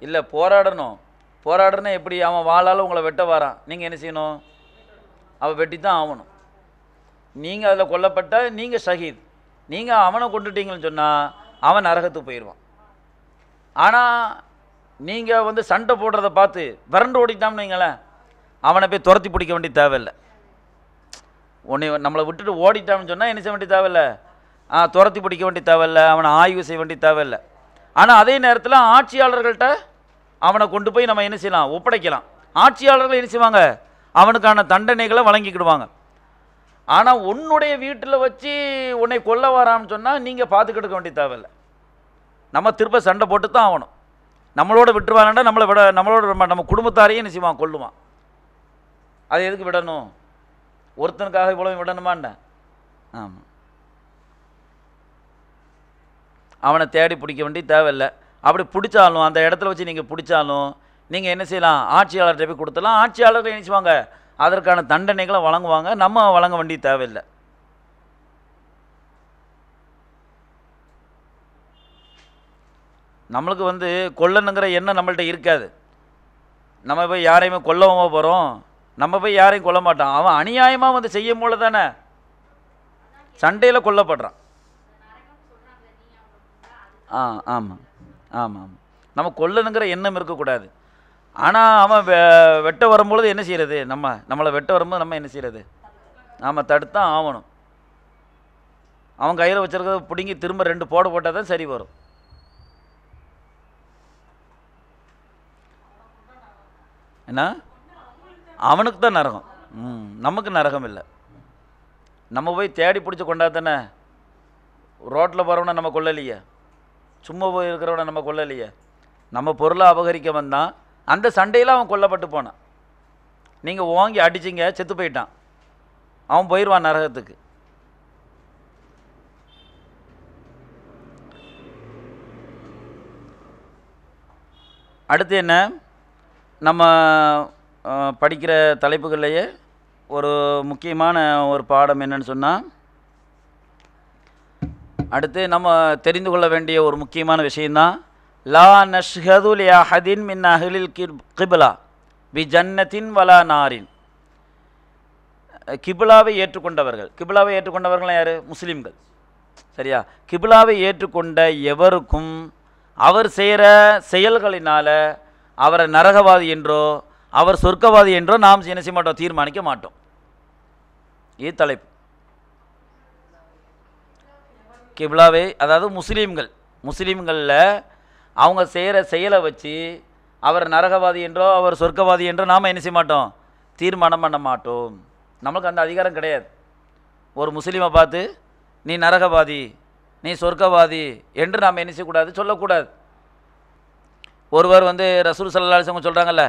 இல்லை போராடணும் போராடுறனே எப்படி அவன் வாழால் உங்களை வெட்ட வரான் நீங்கள் என்ன செய்யணும் அவன் வெட்டி தான் ஆகணும் நீங்கள் அதில் கொல்லப்பட்டால் நீங்கள் ஷஹீத் நீங்கள் அவனை கொண்டுட்டீங்கன்னு சொன்னால் அவன் நரகத்துக்கு போயிடுவான் ஆனால் நீங்கள் வந்து சண்டை போடுறத பார்த்து விரண்டு ஓடிட்டான்னு வைங்களேன் அவனை போய் துரத்தி பிடிக்க வேண்டிய தேவையில்லை உன்னை நம்மளை விட்டுட்டு ஓடிட்டான்னு சொன்னால் என்ன செய்ய வேண்டிய தேவையில்லை ஆ துரத்தி பிடிக்க வேண்டிய தேவையில்லை அவனை ஆய்வு செய்ய வேண்டிய தேவையில்லை ஆனால் அதே நேரத்தில் ஆட்சியாளர்கள்ட்ட அவனை கொண்டு போய் நம்ம என்ன செய்யலாம் ஒப்படைக்கலாம் ஆட்சியாளர்கள் என்ன செய்வாங்க அவனுக்கான தண்டனைகளை வழங்கிக்கிடுவாங்க ஆனால் உன்னுடைய வீட்டில் வச்சு உன்னை கொல்ல வரான்னு சொன்னால் நீங்கள் பார்த்துக்கெடுக்க வேண்டிய தேவையில்லை நம்ம திருப்ப சண்டை போட்டு தான் ஆகணும் நம்மளோட விட்டுருவானா நம்மளை விட நம்மளோட நம்ம குடும்பத்தாரையும் என்ன செய்வான் கொள்ளுவான் அதை எதுக்கு விடணும் ஒருத்தனுக்காக இவ்வளவு விடணுமாண்ட ஆமாம் அவனை தேடி பிடிக்க வேண்டிய தேவையில்லை அப்படி பிடிச்சாலும் அந்த இடத்துல வச்சு நீங்கள் பிடிச்சாலும் நீங்கள் என்ன செய்யலாம் ஆட்சியாளர்கிட்ட போய் கொடுத்தலாம் ஆட்சியாளர்கள் என்ன செய்வாங்க அதற்கான தண்டனைகளை வழங்குவாங்க நம்ம வழங்க வேண்டிய தேவையில்லை நம்மளுக்கு வந்து கொல்லணுங்கிற எண்ணம் நம்மள்கிட்ட இருக்காது நம்ம போய் யாரையுமே கொல்லவும் போகிறோம் நம்ம போய் யாரையும் கொல்ல மாட்டான் அவன் அநியாயமாக வந்து செய்யும் போல தானே சண்டையில் கொல்லப்படுறான் ஆ ஆமாம் ஆமாம் ஆமாம் நம்ம கொல்லணுங்கிற எண்ணம் இருக்கக்கூடாது ஆனால் அவன் வெ வெட்ட வரும்பொழுது என்ன செய்கிறது நம்ம நம்மளை வெட்ட வரும்போது நம்ம என்ன செய்கிறது நாம் தடுத்தான் ஆகணும் அவன் கையில் வச்சுருக்க பிடுங்கி திரும்ப ரெண்டு போட போட்டால் தான் சரி வரும் என்ன அவனுக்கு தான் நரகம் ம் நமக்கு நரகம் இல்லை நம்ம போய் தேடி பிடிச்சி கொண்டா தானே ரோட்டில் போகிறவனை நம்ம கொல்லலையே சும்மா போய் இருக்கிறவனை நம்ம கொல்லலையே நம்ம பொருளை அபகரிக்க வந்தான் அந்த சண்டையில் அவன் கொல்லப்பட்டு போனான் நீங்கள் ஓங்கி அடிச்சிங்க செத்து போயிட்டான் அவன் போயிடுவான் நரகத்துக்கு அடுத்து என்ன நம்ம படிக்கிற தலைப்புகள்லையே ஒரு முக்கியமான ஒரு பாடம் என்னன்னு சொன்னால் அடுத்து நம்ம தெரிந்து கொள்ள வேண்டிய ஒரு முக்கியமான விஷயந்தான் லா நஷ்ஹதுல் ஹதின் மின் அஹிலில் கிபிலா பி ஜன்னத்தின் வலா நாரின் கிபிலாவை ஏற்றுக்கொண்டவர்கள் கிபிலாவை ஏற்றுக்கொண்டவர்கள் யார் முஸ்லீம்கள் சரியா கிபிலாவை ஏற்றுக்கொண்ட எவருக்கும் அவர் செய்கிற செயல்களினால் அவரை நரகவாதி என்றோ அவர் சொர்க்கவாதி என்றோ நாம் என்ன செய்ய மாட்டோம் தீர்மானிக்க மாட்டோம் இது தலைப்பு கிப்லாவே அதாவது முஸ்லீம்கள் முஸ்லீம்களில் அவங்க செய்கிற செயலை வச்சு அவர் நரகவாதி என்றோ அவர் சொர்க்கவாதி என்றோ நாம் என்ன செய்ய மாட்டோம் தீர்மானம் பண்ண மாட்டோம் நம்மளுக்கு அந்த அதிகாரம் கிடையாது ஒரு முஸ்லீமை பார்த்து நீ நரகவாதி நீ சொர்க்கவாதி என்று நாம் என்ன செய்யக்கூடாது சொல்லக்கூடாது ஒருவர் வந்து ரசூல் சல்லாசவங்க சொல்கிறாங்கல்ல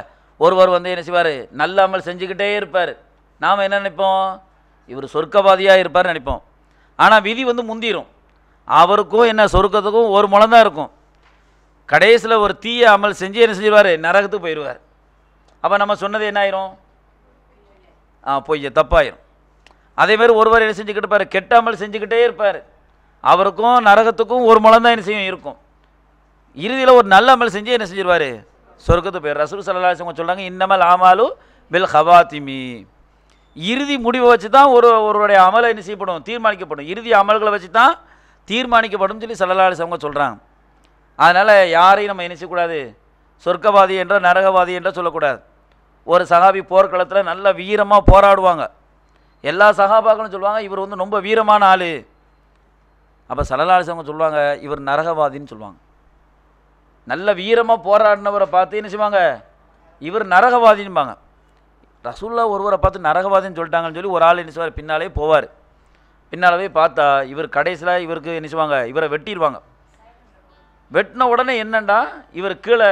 ஒருவர் வந்து என்ன செய்வார் நல்ல அமல் செஞ்சுக்கிட்டே இருப்பார் நாம் என்ன நினைப்போம் இவர் சொர்க்கவாதியாக இருப்பார்னு நினைப்போம் ஆனால் விதி வந்து முந்திரும் அவருக்கும் என்ன சொர்க்கத்துக்கும் ஒரு மூலம் தான் இருக்கும் கடைசியில் ஒரு தீய அமல் செஞ்சு என்ன செஞ்சிருவார் நரகத்துக்கு போயிடுவார் அப்போ நம்ம சொன்னது என்ன ஆயிரும் ஆ பொய்ய தப்பாயிரும் அதேமாதிரி ஒருவர் என்ன செஞ்சுக்கிட்டு இருப்பார் கெட்ட அமல் செஞ்சுக்கிட்டே இருப்பார் அவருக்கும் நரகத்துக்கும் ஒரு மூலம் தான் என்ன செய்யும் இருக்கும் இறுதியில் ஒரு நல்ல அமல் செஞ்சு என்ன செஞ்சிருவார் சொர்க்கத்து போயிடுற ரசூல் சல்லாசவங்க சொல்கிறாங்க இன்னமல் ஆமாலு பில் ஹவாத்திமி இறுதி முடிவை வச்சு தான் ஒரு ஒருவருடைய அமலை என்ன செய்யப்படும் தீர்மானிக்கப்படும் இறுதி அமல்களை வச்சு தான் தீர்மானிக்கப்படும் சொல்லி அவங்க சொல்கிறாங்க அதனால் யாரையும் நம்ம என்ன சொர்க்கவாதி என்ற நரகவாதி என்ற சொல்லக்கூடாது ஒரு சகாபி போர்க்களத்தில் நல்ல வீரமாக போராடுவாங்க எல்லா சகாபாக்களும் சொல்லுவாங்க இவர் வந்து ரொம்ப வீரமான ஆள் அப்போ சலலாலிசவங்க சொல்லுவாங்க இவர் நரகவாதின்னு சொல்லுவாங்க நல்ல வீரமாக போராடினவரை பார்த்து என்ன செய்வாங்க இவர் நரகவாதின்பாங்க ரசூல்லா ஒருவரை பார்த்து நரகவாதின்னு சொல்லிட்டாங்கன்னு சொல்லி ஒரு ஆள் என்ன செய்வார் பின்னாலே போவார் பின்னாலவே பார்த்தா இவர் கடைசியில் இவருக்கு என்ன செய்வாங்க இவரை வெட்டிடுவாங்க வெட்டின உடனே என்னண்டா இவர் கீழே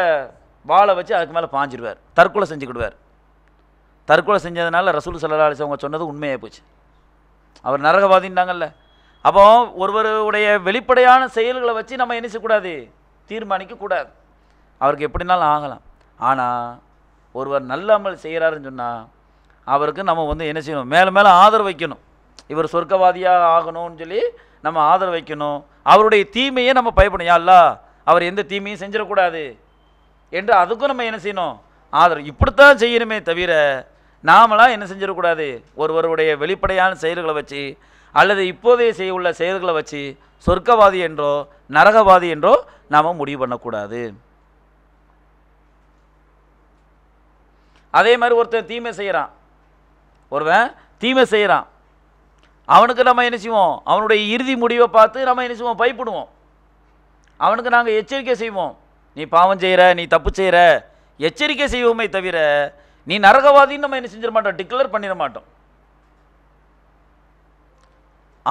வாழை வச்சு அதுக்கு மேலே பாஞ்சிடுவார் தற்கொலை செஞ்சுக்கிடுவார் தற்கொலை செஞ்சதுனால ரசூல் சல்லா அலிஸ் அவங்க சொன்னது உண்மையாக போச்சு அவர் நரகவாதின்ட்டாங்கல்ல அப்போ ஒருவருடைய வெளிப்படையான செயல்களை வச்சு நம்ம என்ன செய்யக்கூடாது தீர்மானிக்க கூடாது அவருக்கு எப்படினாலும் ஆகலாம் ஆனால் ஒருவர் நல்ல அமல் செய்கிறாருன்னு சொன்னால் அவருக்கு நம்ம வந்து என்ன செய்யணும் மேலே மேலே ஆதரவு வைக்கணும் இவர் சொர்க்கவாதியாக ஆகணும்னு சொல்லி நம்ம ஆதரவு வைக்கணும் அவருடைய தீமையை நம்ம பயப்படணும் இல்லா அவர் எந்த தீமையும் செஞ்சிடக்கூடாது என்று அதுக்கும் நம்ம என்ன செய்யணும் ஆதரவு இப்படித்தான் செய்யணுமே தவிர நாமளாக என்ன செஞ்சிடக்கூடாது ஒருவருடைய வெளிப்படையான செயல்களை வச்சு அல்லது இப்போதைய செய்ய உள்ள செயல்களை வச்சு சொர்க்கவாதி என்றோ நரகவாதி என்றோ நாம் முடிவு பண்ணக்கூடாது அதே மாதிரி ஒருத்தன் தீமை செய்கிறான் ஒருவன் தீமை செய்கிறான் அவனுக்கு நம்ம என்ன செய்வோம் அவனுடைய இறுதி முடிவை பார்த்து நம்ம என்ன செய்வோம் பயப்படுவோம் அவனுக்கு நாங்கள் எச்சரிக்கை செய்வோம் நீ பாவம் செய்கிற நீ தப்பு செய்கிற எச்சரிக்கை செய்வோமே தவிர நீ நரகவாதின்னு நம்ம என்ன செஞ்சிட மாட்டோம் டிக்ளேர் பண்ணிட மாட்டோம்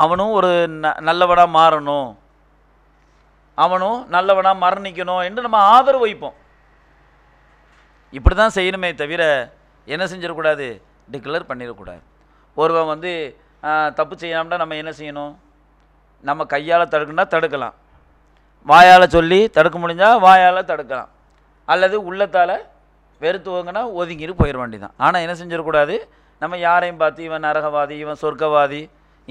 அவனும் ஒரு ந நல்லவனாக மாறணும் அவனும் நல்லவனாக மரணிக்கணும் என்று நம்ம ஆதரவு வைப்போம் இப்படி தான் செய்யணுமே தவிர என்ன செஞ்சிடக்கூடாது டிக்ளேர் பண்ணிடக்கூடாது ஒருவன் வந்து தப்பு செய்யலாம்னா நம்ம என்ன செய்யணும் நம்ம கையால் தடுக்கணும் தடுக்கலாம் வாயால் சொல்லி தடுக்க முடிஞ்சால் வாயால் தடுக்கலாம் அல்லது உள்ளத்தால் வெறுத்து வெறுத்துவங்கன்னா ஒதுங்கிட்டு போயிட வேண்டியதான் ஆனால் என்ன செஞ்சிடக்கூடாது நம்ம யாரையும் பார்த்து இவன் நரகவாதி இவன் சொர்க்கவாதி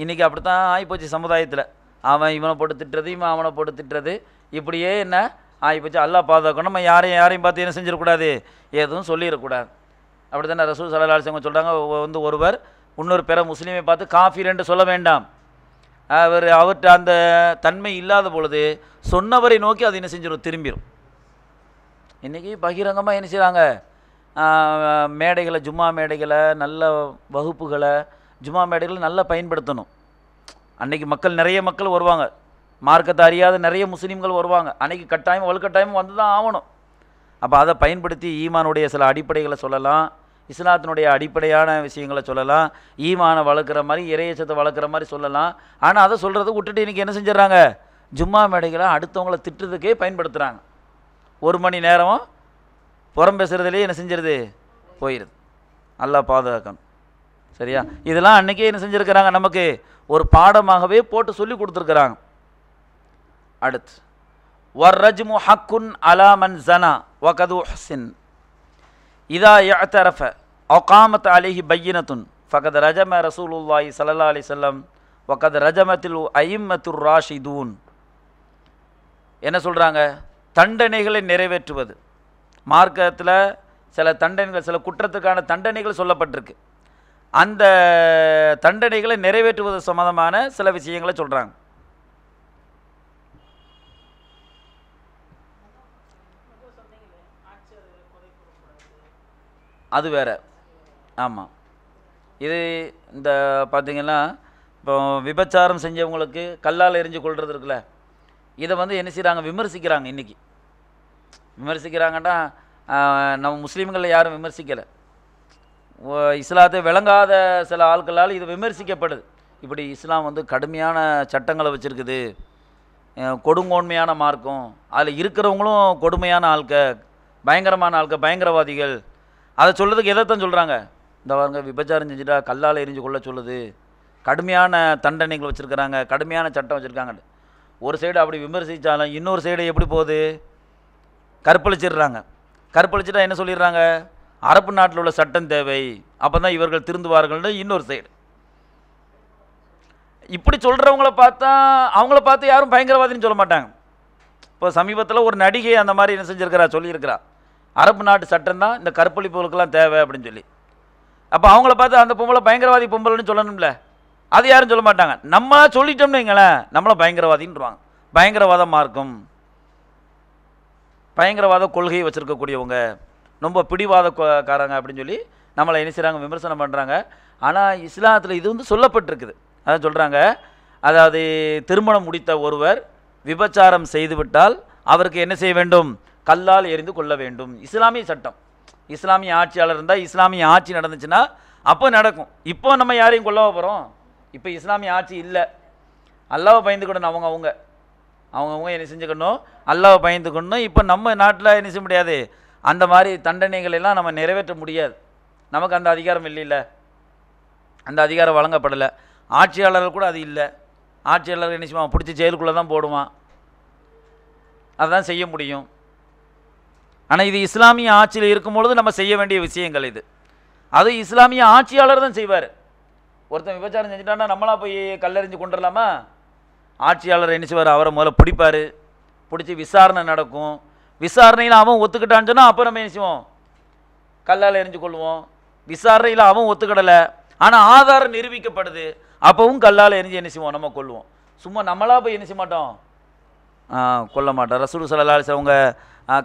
இன்றைக்கி அப்படி தான் ஆகிப்போச்சு சமுதாயத்தில் அவன் இவனை போட்டு திட்டுறது இவன் அவனை போட்டு திட்டுறது இப்படியே என்ன ஆகி போச்சு அல்லா பாதுகாக்கணும் நம்ம யாரையும் யாரையும் பார்த்து என்ன செஞ்சிடக்கூடாது எதுவும் சொல்லிடக்கூடாது அப்படி தானே ரசூல் சல்லா அலிசங்க சொல்கிறாங்க வந்து ஒருவர் இன்னொரு பேரை முஸ்லீமை பார்த்து காஃபி ரெண்டு சொல்ல வேண்டாம் அவர் அவர்கிட்ட அந்த தன்மை இல்லாத பொழுது சொன்னவரை நோக்கி அது என்ன செஞ்சிடும் திரும்பிடும் இன்றைக்கி பகிரங்கமாக என்ன செய்கிறாங்க மேடைகளை ஜும்மா மேடைகளை நல்ல வகுப்புகளை ஜும்மா மேடைகளை நல்லா பயன்படுத்தணும் அன்னைக்கு மக்கள் நிறைய மக்கள் வருவாங்க மார்க்கத்தை அறியாத நிறைய முஸ்லீம்கள் வருவாங்க அன்னைக்கு கட்டாயம் வலுக்கட்டாயமும் வந்து தான் ஆகணும் அப்போ அதை பயன்படுத்தி ஈமானுடைய சில அடிப்படைகளை சொல்லலாம் இஸ்லாத்தினுடைய அடிப்படையான விஷயங்களை சொல்லலாம் ஈமானை வளர்க்குற மாதிரி இறையச்சத்தை வளர்க்குற மாதிரி சொல்லலாம் ஆனால் அதை சொல்கிறத விட்டுட்டு இன்றைக்கி என்ன செஞ்சிடறாங்க ஜும்மா மேடைகளை அடுத்தவங்கள திட்டுறதுக்கே பயன்படுத்துகிறாங்க ஒரு மணி நேரம் புறம் பேசுகிறதுலேயே என்ன செஞ்சிருது போயிடுது நல்லா பாதுகாக்கணும் சரியா இதெல்லாம் அன்றைக்கே என்ன செஞ்சுருக்கிறாங்க நமக்கு ஒரு பாடமாகவே போட்டு சொல்லி கொடுத்துருக்குறாங்க அடுத்து வர் ரஜ்மு ஹக்குன் அலாமன் ஜனா வகது ஹசின் இதா யத்தரஃப ஒகாமத் அலிஹி பையினத்துன் ஃபகத் ரஜம ரசூலுல்லாஹி சல்லா அலி சொல்லம் வகத் ரஜமத்தில் ஐம்மத்துர் ராஷிதூன் என்ன சொல்கிறாங்க தண்டனைகளை நிறைவேற்றுவது மார்க்கத்தில் சில தண்டனைகள் சில குற்றத்துக்கான தண்டனைகள் சொல்லப்பட்டிருக்கு அந்த தண்டனைகளை நிறைவேற்றுவது சம்மந்தமான சில விஷயங்களை சொல்கிறாங்க அது வேற ஆமாம் இது இந்த பார்த்திங்கன்னா இப்போ விபச்சாரம் செஞ்சவங்களுக்கு கல்லால் எரிஞ்சு கொள்வது இருக்குல்ல இதை வந்து என்ன செய்கிறாங்க விமர்சிக்கிறாங்க இன்றைக்கி விமர்சிக்கிறாங்கன்னா நம்ம முஸ்லீம்களில் யாரும் விமர்சிக்கலை இஸ்லாத்தை விளங்காத சில ஆட்களால் இது விமர்சிக்கப்படுது இப்படி இஸ்லாம் வந்து கடுமையான சட்டங்களை வச்சுருக்குது கொடுங்கோன்மையான மார்க்கம் அதில் இருக்கிறவங்களும் கொடுமையான ஆள்க பயங்கரமான ஆள்க பயங்கரவாதிகள் அதை சொல்கிறதுக்கு எதைத்தான் சொல்கிறாங்க இந்த வாருங்க விபச்சாரம் செஞ்சுட்டா கல்லால் எரிஞ்சு கொள்ள சொல்லுது கடுமையான தண்டனைகள் வச்சுருக்கிறாங்க கடுமையான சட்டம் வச்சுருக்காங்க ஒரு சைடு அப்படி விமர்சித்தாலும் இன்னொரு சைடு எப்படி போகுது கற்பழிச்சிடுறாங்க கற்பழிச்சிட்டா என்ன சொல்லிடுறாங்க அரபு நாட்டில் உள்ள சட்டம் தேவை அப்போ தான் இவர்கள் திருந்துவார்கள்னு இன்னொரு சைடு இப்படி சொல்கிறவங்கள பார்த்தா அவங்கள பார்த்து யாரும் பயங்கரவாதின்னு சொல்ல மாட்டாங்க இப்போ சமீபத்தில் ஒரு நடிகை அந்த மாதிரி என்ன செஞ்சுருக்கிறா சொல்லியிருக்கிறா அரபு நாட்டு சட்டம் தான் இந்த கற்பழிப்புகளுக்கெல்லாம் தேவை அப்படின்னு சொல்லி அப்போ அவங்கள பார்த்து அந்த பொம்பளை பயங்கரவாதி பொம்பளைன்னு சொல்லணும்ல அது யாரும் சொல்ல மாட்டாங்க நம்மளா சொல்லிட்டோம்னு வைங்களேன் நம்மளை பயங்கரவாதின்றாங்க பயங்கரவாதமாக இருக்கும் பயங்கரவாத கொள்கையை வச்சுருக்கக்கூடியவங்க ரொம்ப பிடிவாதக்காரங்க அப்படின்னு சொல்லி நம்மளை என்ன செய்கிறாங்க விமர்சனம் பண்ணுறாங்க ஆனால் இஸ்லாத்தில் இது வந்து சொல்லப்பட்டிருக்குது அதான் சொல்கிறாங்க அதாவது திருமணம் முடித்த ஒருவர் விபச்சாரம் செய்துவிட்டால் அவருக்கு என்ன செய்ய வேண்டும் கல்லால் எரிந்து கொள்ள வேண்டும் இஸ்லாமிய சட்டம் இஸ்லாமிய ஆட்சியாளர் இருந்தால் இஸ்லாமிய ஆட்சி நடந்துச்சுன்னா அப்போ நடக்கும் இப்போ நம்ம யாரையும் கொல்லவ போகிறோம் இப்போ இஸ்லாமிய ஆட்சி இல்லை அல்லாவை பயந்துக்கணும் அவங்க அவங்க அவங்கவுங்க என்ன செஞ்சுக்கணும் அல்லாவை பயந்துக்கணும் இப்போ நம்ம நாட்டில் என்ன செய்ய முடியாது அந்த மாதிரி தண்டனைகள் எல்லாம் நம்ம நிறைவேற்ற முடியாது நமக்கு அந்த அதிகாரம் இல்லைல்ல அந்த அதிகாரம் வழங்கப்படலை ஆட்சியாளர்கள் கூட அது இல்லை ஆட்சியாளர்கள் என்ன செய்வான் பிடிச்ச ஜெயிலுக்குள்ளே தான் போடுவான் அதுதான் செய்ய முடியும் ஆனால் இது இஸ்லாமிய ஆட்சியில் இருக்கும்பொழுது நம்ம செய்ய வேண்டிய விஷயங்கள் இது அது இஸ்லாமிய ஆட்சியாளர் தான் செய்வார் ஒருத்தன் விபச்சாரம் செஞ்சிட்டான்னா நம்மளாக போய் கல்லறிஞ்சு கொண்டுடலாமா ஆட்சியாளர் என்ன செய்வார் அவரை முதல்ல பிடிப்பார் பிடிச்சி விசாரணை நடக்கும் விசாரணையில் அவன் ஒத்துக்கிட்டான்னு சொன்னால் அப்போ நம்ம என்ன கல்லால் எரிஞ்சு கொள்வோம் விசாரணையில் அவன் ஒத்துக்கிடலை ஆனால் ஆதாரம் நிரூபிக்கப்படுது அப்போவும் கல்லால் எரிஞ்சு என்ன செய்வோம் நம்ம கொள்வோம் சும்மா நம்மளா போய் என்ன செய்ய மாட்டோம் கொல்ல மாட்டோம் ரசூல் சலாஹ் அவங்க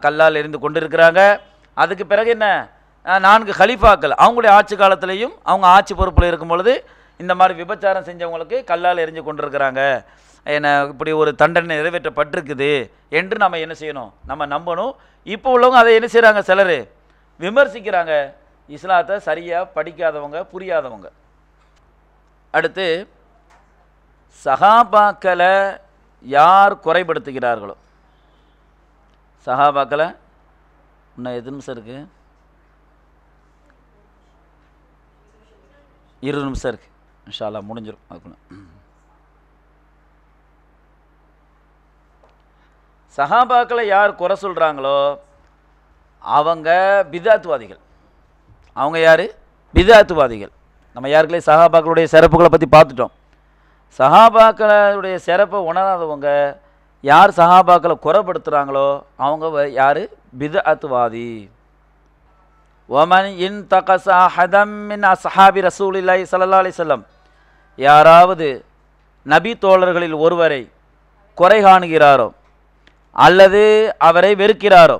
கல்லால் எரிந்து கொண்டு இருக்கிறாங்க அதுக்கு பிறகு என்ன நான்கு ஹலிஃபாக்கள் அவங்களுடைய ஆட்சி காலத்திலையும் அவங்க ஆட்சி பொறுப்பில் இருக்கும் பொழுது இந்த மாதிரி விபச்சாரம் செஞ்சவங்களுக்கு கல்லால் எரிஞ்சு கொண்டிருக்கிறாங்க என்ன இப்படி ஒரு தண்டனை நிறைவேற்றப்பட்டிருக்குது என்று நம்ம என்ன செய்யணும் நம்ம நம்பணும் இப்போ உள்ளவங்க அதை என்ன செய்கிறாங்க சிலர் விமர்சிக்கிறாங்க இஸ்லாத்தை சரியாக படிக்காதவங்க புரியாதவங்க அடுத்து சகாபாக்களை யார் குறைபடுத்துகிறார்களோ சகாபாக்களை இன்னும் எது நிமிஷம் இருக்குது இரு நிமிஷம் இருக்குது இன்ஷால்லா முடிஞ்சிடும் அதுக்குள்ள சஹாபாக்களை யார் குறை சொல்கிறாங்களோ அவங்க பிதாத்துவாதிகள் அவங்க யார் பிதாத்துவாதிகள் நம்ம யாருக்களே சகாபாக்களுடைய சிறப்புகளை பற்றி பார்த்துட்டோம் சகாபாக்களுடைய சிறப்பை உணராதவங்க யார் சஹாபாக்களை குறைப்படுத்துகிறாங்களோ அவங்க யார் பிதாத்துவாதி ஒமன் இன் தகசா ஹதம் இன் அசஹாபி இல்லாய் சல்லா அலி சொல்லம் யாராவது நபி தோழர்களில் ஒருவரை குறை காணுகிறாரோ அல்லது அவரை வெறுக்கிறாரோ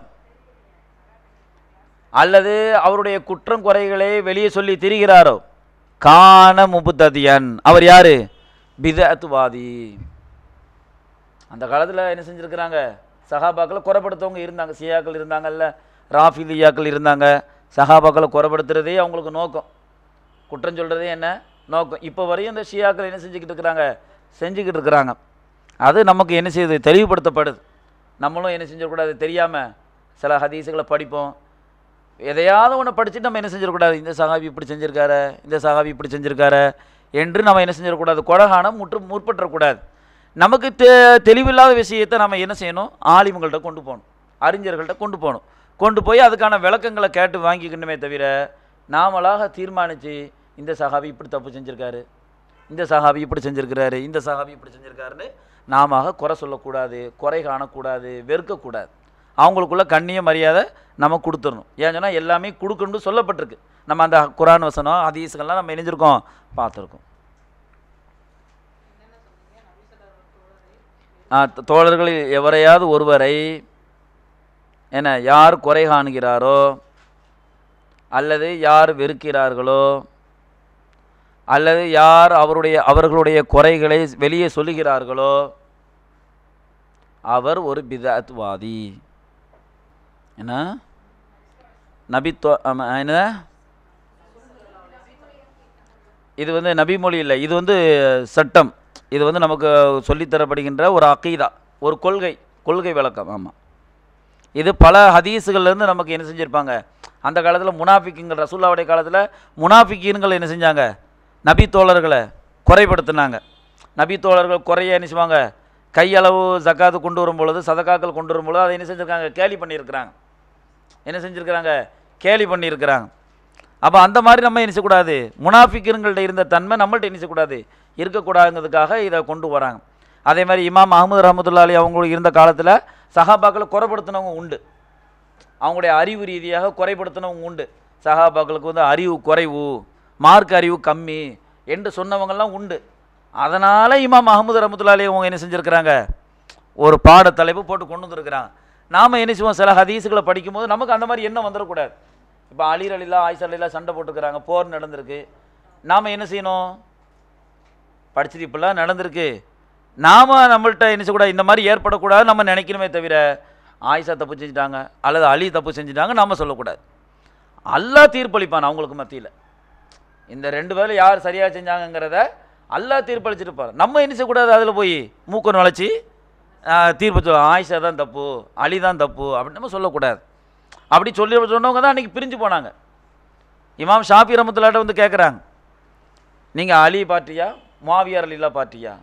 அல்லது அவருடைய குற்றம் குறைகளை வெளியே சொல்லி திரிகிறாரோ காண முபுத்ததியன் அவர் யாரு பிதத்துவாதி அந்த காலத்தில் என்ன செஞ்சுருக்கிறாங்க சகாபாக்களை குறைப்படுத்தவங்க இருந்தாங்க சியாக்கள் இருந்தாங்கல்ல ராஃபிலியாக்கள் இருந்தாங்க சகாபாக்களை குறைப்படுத்துறதே அவங்களுக்கு நோக்கம் குற்றம் சொல்கிறதே என்ன நோக்கம் இப்போ வரையும் இந்த ஷியாக்கள் என்ன செஞ்சுக்கிட்டு இருக்கிறாங்க செஞ்சுக்கிட்டு இருக்கிறாங்க அது நமக்கு என்ன செய்யுது தெளிவுபடுத்தப்படுது நம்மளும் என்ன செஞ்சிடக்கூடாது தெரியாமல் சில ஹதீஸுகளை படிப்போம் எதையாவது ஒன்று படிச்சுட்டு நம்ம என்ன செஞ்சிடக்கூடாது இந்த சகாபி இப்படி செஞ்சுருக்காரு இந்த சகாபி இப்படி செஞ்சுருக்காரு என்று நம்ம என்ன செஞ்சிடக்கூடாது கொலகானம் முற்று முற்பற்றக்கூடாது நமக்கு தெ தெளிவில்லாத விஷயத்தை நம்ம என்ன செய்யணும் ஆலிமங்கள்கிட்ட கொண்டு போகணும் அறிஞர்கள்ட்ட கொண்டு போகணும் கொண்டு போய் அதுக்கான விளக்கங்களை கேட்டு வாங்கிக்கணுமே தவிர நாமளாக தீர்மானித்து இந்த சகாபி இப்படி தப்பு செஞ்சுருக்காரு இந்த சகாபி இப்படி செஞ்சுருக்கிறாரு இந்த சகாபி இப்படி செஞ்சுருக்காருன்னு நாம குறை சொல்லக்கூடாது குறை காணக்கூடாது வெறுக்கக்கூடாது அவங்களுக்குள்ள கண்ணிய மரியாதை நம்ம கொடுத்துடணும் ஏன் சொன்னால் எல்லாமே கொடுக்கணும்னு சொல்லப்பட்டிருக்கு நம்ம அந்த குரான் வசனம் அதீசங்கள்லாம் நம்ம இணைஞ்சிருக்கோம் பார்த்துருக்கோம் தோழர்களில் எவரையாவது ஒருவரை என்ன யார் குறை காணுகிறாரோ அல்லது யார் வெறுக்கிறார்களோ அல்லது யார் அவருடைய அவர்களுடைய குறைகளை வெளியே சொல்லுகிறார்களோ அவர் ஒரு பிதாத்வாதி என்ன நபித்துவ என்ன இது வந்து மொழி இல்லை இது வந்து சட்டம் இது வந்து நமக்கு சொல்லித்தரப்படுகின்ற ஒரு அக்கீதா ஒரு கொள்கை கொள்கை விளக்கம் ஆமாம் இது பல ஹதீஸுகள்லேருந்து நமக்கு என்ன செஞ்சுருப்பாங்க அந்த காலத்தில் முனாஃபிக்குங்கள் ரசூல்லாவுடைய காலத்தில் முனாஃபிக்கின்கள் என்ன செஞ்சாங்க நபி தோழர்களை குறைப்படுத்தினாங்க நபி தோழர்கள் குறைய என்ன செய்வாங்க கையளவு ஜக்காத்து கொண்டு வரும் பொழுது சதக்காக்கள் கொண்டு வரும் பொழுது அதை என்ன செஞ்சுருக்காங்க கேலி பண்ணியிருக்கிறாங்க என்ன செஞ்சுருக்கிறாங்க கேலி பண்ணியிருக்கிறாங்க அப்போ அந்த மாதிரி நம்ம என்ன முனாஃபிக்கிறங்கள்ட இருந்த தன்மை நம்மள்ட்ட என்ன இருக்கக்கூடாதுங்கிறதுக்காக இதை கொண்டு வராங்க அதே மாதிரி இமாம் அஹமது ரஹமதுல்லா அலி அவங்களுக்கு இருந்த காலத்தில் சகாபாக்களை குறைப்படுத்தினவங்க உண்டு அவங்களுடைய அறிவு ரீதியாக குறைப்படுத்தினவங்க உண்டு சகாபாக்களுக்கு வந்து அறிவு குறைவு மார்க் அறிவு கம்மி என்று சொன்னவங்கள்லாம் உண்டு அதனால் இமாம் மஹமது ரமத்துல்லாலே அவங்க என்ன செஞ்சுருக்கிறாங்க ஒரு பாட தலைப்பு போட்டு கொண்டு வந்திருக்கிறாங்க நாம் என்ன செய்வோம் சில ஹதீஸுகளை படிக்கும்போது நமக்கு அந்த மாதிரி எண்ணம் வந்துடக்கூடாது இப்போ அலீர் அலிலா ஆயிஷா அலிலா சண்டை போட்டுருக்கிறாங்க போர் நடந்திருக்கு நாம் என்ன செய்யணும் படிச்சது இப்பெல்லாம் நடந்திருக்கு நாம் நம்மள்கிட்ட என்ன செய்யக்கூடாது இந்த மாதிரி ஏற்படக்கூடாது நம்ம நினைக்கணுமே தவிர ஆயிஷா தப்பு செஞ்சுட்டாங்க அல்லது அலி தப்பு செஞ்சுட்டாங்க நாம் சொல்லக்கூடாது அல்லா தீர்ப்பளிப்பான் அவங்களுக்கு மத்தியில் இந்த ரெண்டு பேரும் யார் சரியாக செஞ்சாங்கங்கிறத அல்லா தீர்ப்பளிச்சிருப்பார் நம்ம என்ன செய்யக்கூடாது அதில் போய் மூக்கன் வளைச்சி தீர்ப்பு சொல்ல ஆயிஷா தான் தப்பு அலி தான் தப்பு அப்படின்னு நம்ம சொல்லக்கூடாது அப்படி சொல்லி சொன்னவங்க தான் அன்றைக்கி பிரிஞ்சு போனாங்க இமாம் ஷாஃபி ரமத்துலாட்ட வந்து கேட்குறாங்க நீங்கள் அலி பார்ட்டியா மாவியார் அலிலா பார்ட்டியா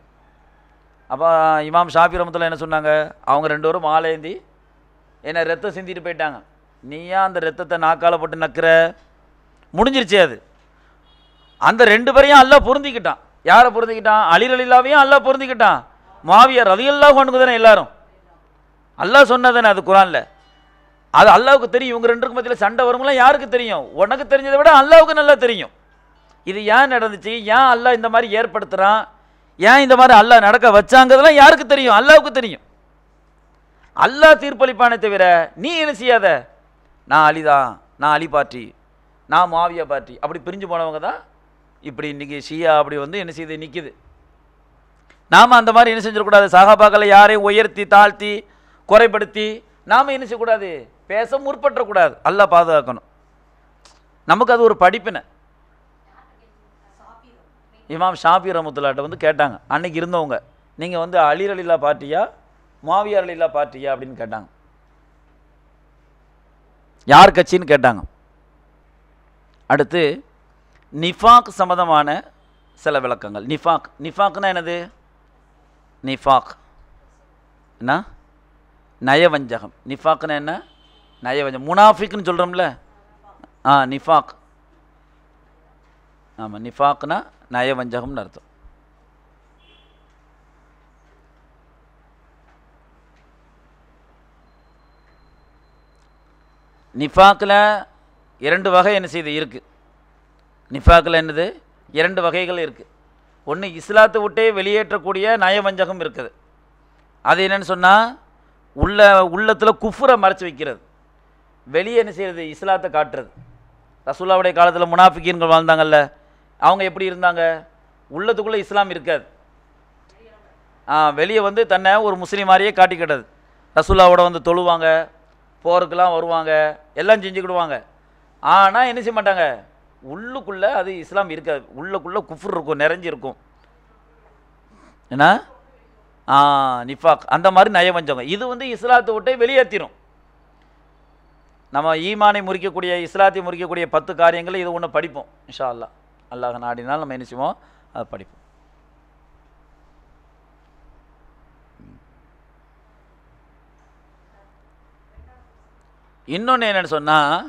அப்போ இமாம் ஷாஃபி ரமத்துல்லா என்ன சொன்னாங்க அவங்க ரெண்டு பேரும் மாலேந்தி என்னை ரத்தம் சிந்திட்டு போயிட்டாங்க நீயா அந்த ரத்தத்தை நாக்கால போட்டு நக்கிற முடிஞ்சிருச்சே அது அந்த ரெண்டு பேரையும் எல்லாம் பொருந்திக்கிட்டான் யாரை பொருந்திக்கிட்டான் அலிர் அலிலாவையும் அல்லா பொருந்திக்கிட்டான் மாவியார் ரதியல்லா கொண்டு தானே எல்லாரும் அல்லாஹ் சொன்னதானே அது குரானில் அது அல்லாவுக்கு தெரியும் இவங்க ரெண்டுக்கும் மத்தியில் சண்டை வரும்லாம் யாருக்கு தெரியும் உனக்கு தெரிஞ்சதை விட அல்லாவுக்கு நல்லா தெரியும் இது ஏன் நடந்துச்சு ஏன் அல்லாஹ் இந்த மாதிரி ஏற்படுத்துகிறான் ஏன் இந்த மாதிரி அல்லாஹ் நடக்க வச்சாங்கிறதுலாம் யாருக்கு தெரியும் அல்லாவுக்கு தெரியும் அல்லாஹ் தீர்ப்பளிப்பானே தவிர நீ என்ன செய்யாத நான் அலிதான் நான் அலி பார்ட்டி நான் மாவியா பார்ட்டி அப்படி பிரிஞ்சு போனவங்க தான் இப்படி இன்றைக்கி ஷியா அப்படி வந்து என்ன செய்து நிற்கிது நாம் அந்த மாதிரி என்ன செஞ்சிடக்கூடாது சாகாபாக்களை யாரையும் உயர்த்தி தாழ்த்தி குறைப்படுத்தி நாம் என்ன செய்யக்கூடாது பேச முற்பற்றக்கூடாது நல்லா பாதுகாக்கணும் நமக்கு அது ஒரு படிப்பினை இமாம் ஷாபி ரமத்துல்லாட்ட வந்து கேட்டாங்க அன்னைக்கு இருந்தவங்க நீங்கள் வந்து அலீர் பார்ட்டியா மாவியார் அழிலா பார்ட்டியா அப்படின்னு கேட்டாங்க யார் கட்சின்னு கேட்டாங்க அடுத்து நிஃபாக் சம்மந்தமான சில விளக்கங்கள் நிஃபாக் நிஃபாக்னா என்னது நிஃபாக் என்ன நயவஞ்சகம் நிஃபாக்னா என்ன நயவஞ்சம் முனாஃபிக்னு சொல்கிறோம்ல ஆ நிஃபாக் ஆமாம் நிஃபாக்னா நயவஞ்சகம்னு அர்த்தம் நிஃபாக்கில் இரண்டு வகை என்ன செய்து இருக்குது நிஃபாக்கில் என்னது இரண்டு வகைகள் இருக்குது ஒன்று இஸ்லாத்தை விட்டே வெளியேற்றக்கூடிய நயவஞ்சகம் இருக்குது அது என்னென்னு சொன்னால் உள்ள உள்ளத்தில் குஃபுரை மறைச்சி வைக்கிறது வெளியே என்ன செய்யறது இஸ்லாத்தை காட்டுறது ரசூல்லாவுடைய காலத்தில் முனாஃபிகீன்கள் வாழ்ந்தாங்கல்ல அவங்க எப்படி இருந்தாங்க உள்ளத்துக்குள்ளே இஸ்லாம் இருக்காது ஆ வெளியே வந்து தன்னை ஒரு முஸ்லீம் மாதிரியே காட்டிக்கிட்டது ரசூல்லாவோட வந்து தொழுவாங்க போருக்கெல்லாம் வருவாங்க எல்லாம் செஞ்சுக்கிடுவாங்க ஆனால் என்ன செய்ய மாட்டாங்க உள்ளுக்குள்ளே அது இஸ்லாம் இருக்காது உள்ளுக்குள்ளே குஃபுர் இருக்கும் நிறைஞ்சிருக்கும் என்ன நிஃபாக் அந்த மாதிரி நயவஞ்சகம் இது வந்து இஸ்லாத்தை விட்டே வெளியேற்றிடும் நம்ம ஈமானை முறிக்கக்கூடிய இஸ்லாத்தை முறிக்கக்கூடிய பத்து காரியங்களை இது ஒன்று படிப்போம் இன்ஷா அல்லா அல்லாஹ் நாடினால் நம்ம என்ன செய்வோம் அதை படிப்போம் இன்னொன்று என்னென்னு சொன்னால்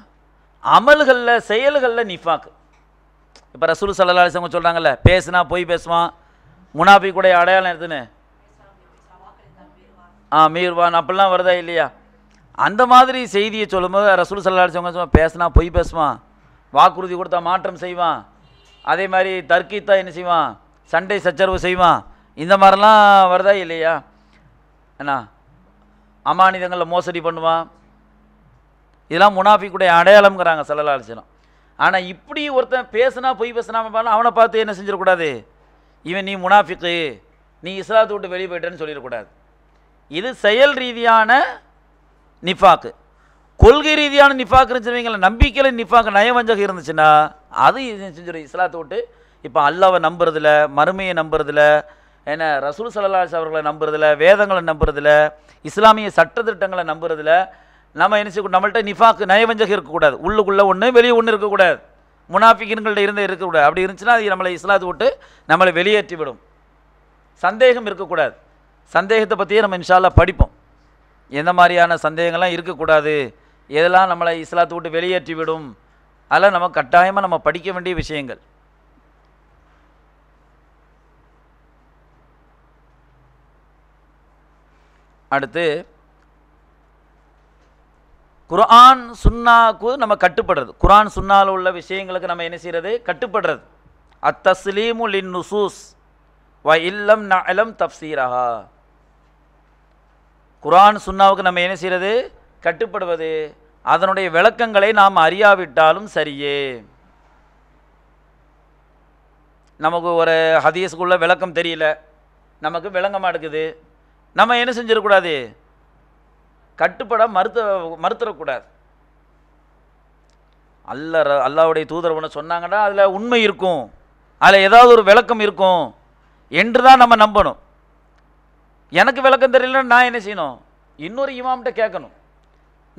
அமல்களில் செயல்களில் நிஃபாக்கு இப்போ ரசூல் சல்லா அலிசவங்க சொல்கிறாங்கல்ல பேசுனா போய் பேசுவான் முனாஃபி கூட அடையாளம் எடுத்துன்னு ஆ மீர்வான் அப்படிலாம் வருதா இல்லையா அந்த மாதிரி செய்தியை சொல்லும்போது ரசூல் சல்லா அலிசவங்க சொல்லுவான் பேசுனா போய் பேசுவான் வாக்குறுதி கொடுத்தா மாற்றம் செய்வான் அதே மாதிரி தர்க்கித்தா என்ன செய்வான் சண்டை சச்சரவு செய்வான் இந்த மாதிரிலாம் வருதா இல்லையா என்ன அமானிதங்களில் மோசடி பண்ணுவான் இதெல்லாம் முனாஃபிக்குடைய அடையாளம்ங்கிறாங்க சல்லல்லா ஆனால் இப்படி ஒருத்தன் பேசுனா பொய் பேசினாமல் அவனை பார்த்து என்ன செஞ்சிடக்கூடாது இவன் நீ முனாஃபிக்கு நீ இஸ்லாத்து விட்டு வெளியே போயிட்டேன்னு சொல்லிடக்கூடாது இது செயல் ரீதியான நிஃபாக்கு கொள்கை ரீதியான நிஃபாக்குன்னு சொன்னீங்களா நம்பிக்கையில் நிஃபாக்கு நயவஞ்சகம் இருந்துச்சுன்னா அது செஞ்சிடும் இஸ்லாத்தை விட்டு இப்போ அல்லாவை நம்புறதில்ல மறுமையை நம்புறதில்ல ஏன்னா ரசூல் சல்லாஸ் அவர்களை நம்புறதில்ல வேதங்களை நம்புறதில்ல இஸ்லாமிய சட்டத்திட்டங்களை நம்புறதில் நம்ம என்ன செய்யக்கூடாது நம்மள்ட்ட நிஃபாக்கு நயவஞ்சகம் இருக்கக்கூடாது உள்ளுக்குள்ளே ஒன்று வெளியே ஒன்று இருக்கக்கூடாது முனாஃபிகின்கள்ட்ட இருந்து இருக்கக்கூடாது அப்படி இருந்துச்சுன்னா அது நம்மளை இஸ்லாத்து விட்டு நம்மளை வெளியேற்றி விடும் சந்தேகம் இருக்கக்கூடாது சந்தேகத்தை பற்றியே நம்ம இன்ஷால்லா படிப்போம் எந்த மாதிரியான சந்தேகங்கள்லாம் இருக்கக்கூடாது எதெல்லாம் நம்மளை இஸ்லாத்தை விட்டு வெளியேற்றி விடும் அதெல்லாம் நம்ம கட்டாயமாக நம்ம படிக்க வேண்டிய விஷயங்கள் அடுத்து குரான் சுன்னாக்கு நம்ம கட்டுப்படுறது குரான் சுன்னால் உள்ள விஷயங்களுக்கு நம்ம என்ன செய்கிறது கட்டுப்படுறது அத்தஸ்லீமு இன் நுசூஸ் வ இல்லம் ந அலம் தப்சீரஹா குரான் சுன்னாவுக்கு நம்ம என்ன செய்கிறது கட்டுப்படுவது அதனுடைய விளக்கங்களை நாம் அறியாவிட்டாலும் சரியே நமக்கு ஒரு ஹதீஸுக்குள்ள விளக்கம் தெரியல நமக்கு விளங்க மாட்டேங்குது நம்ம என்ன செஞ்சிடக்கூடாது கட்டுப்பட மறுத்த மறுத்துறக்கூடாது அல்ல அல்லாவுடைய தூதர் ஒன்று சொன்னாங்கன்னா அதில் உண்மை இருக்கும் அதில் ஏதாவது ஒரு விளக்கம் இருக்கும் என்று தான் நம்ம நம்பணும் எனக்கு விளக்கம் தெரியலன்னு நான் என்ன செய்யணும் இன்னொரு இமாம்கிட்ட கேட்கணும்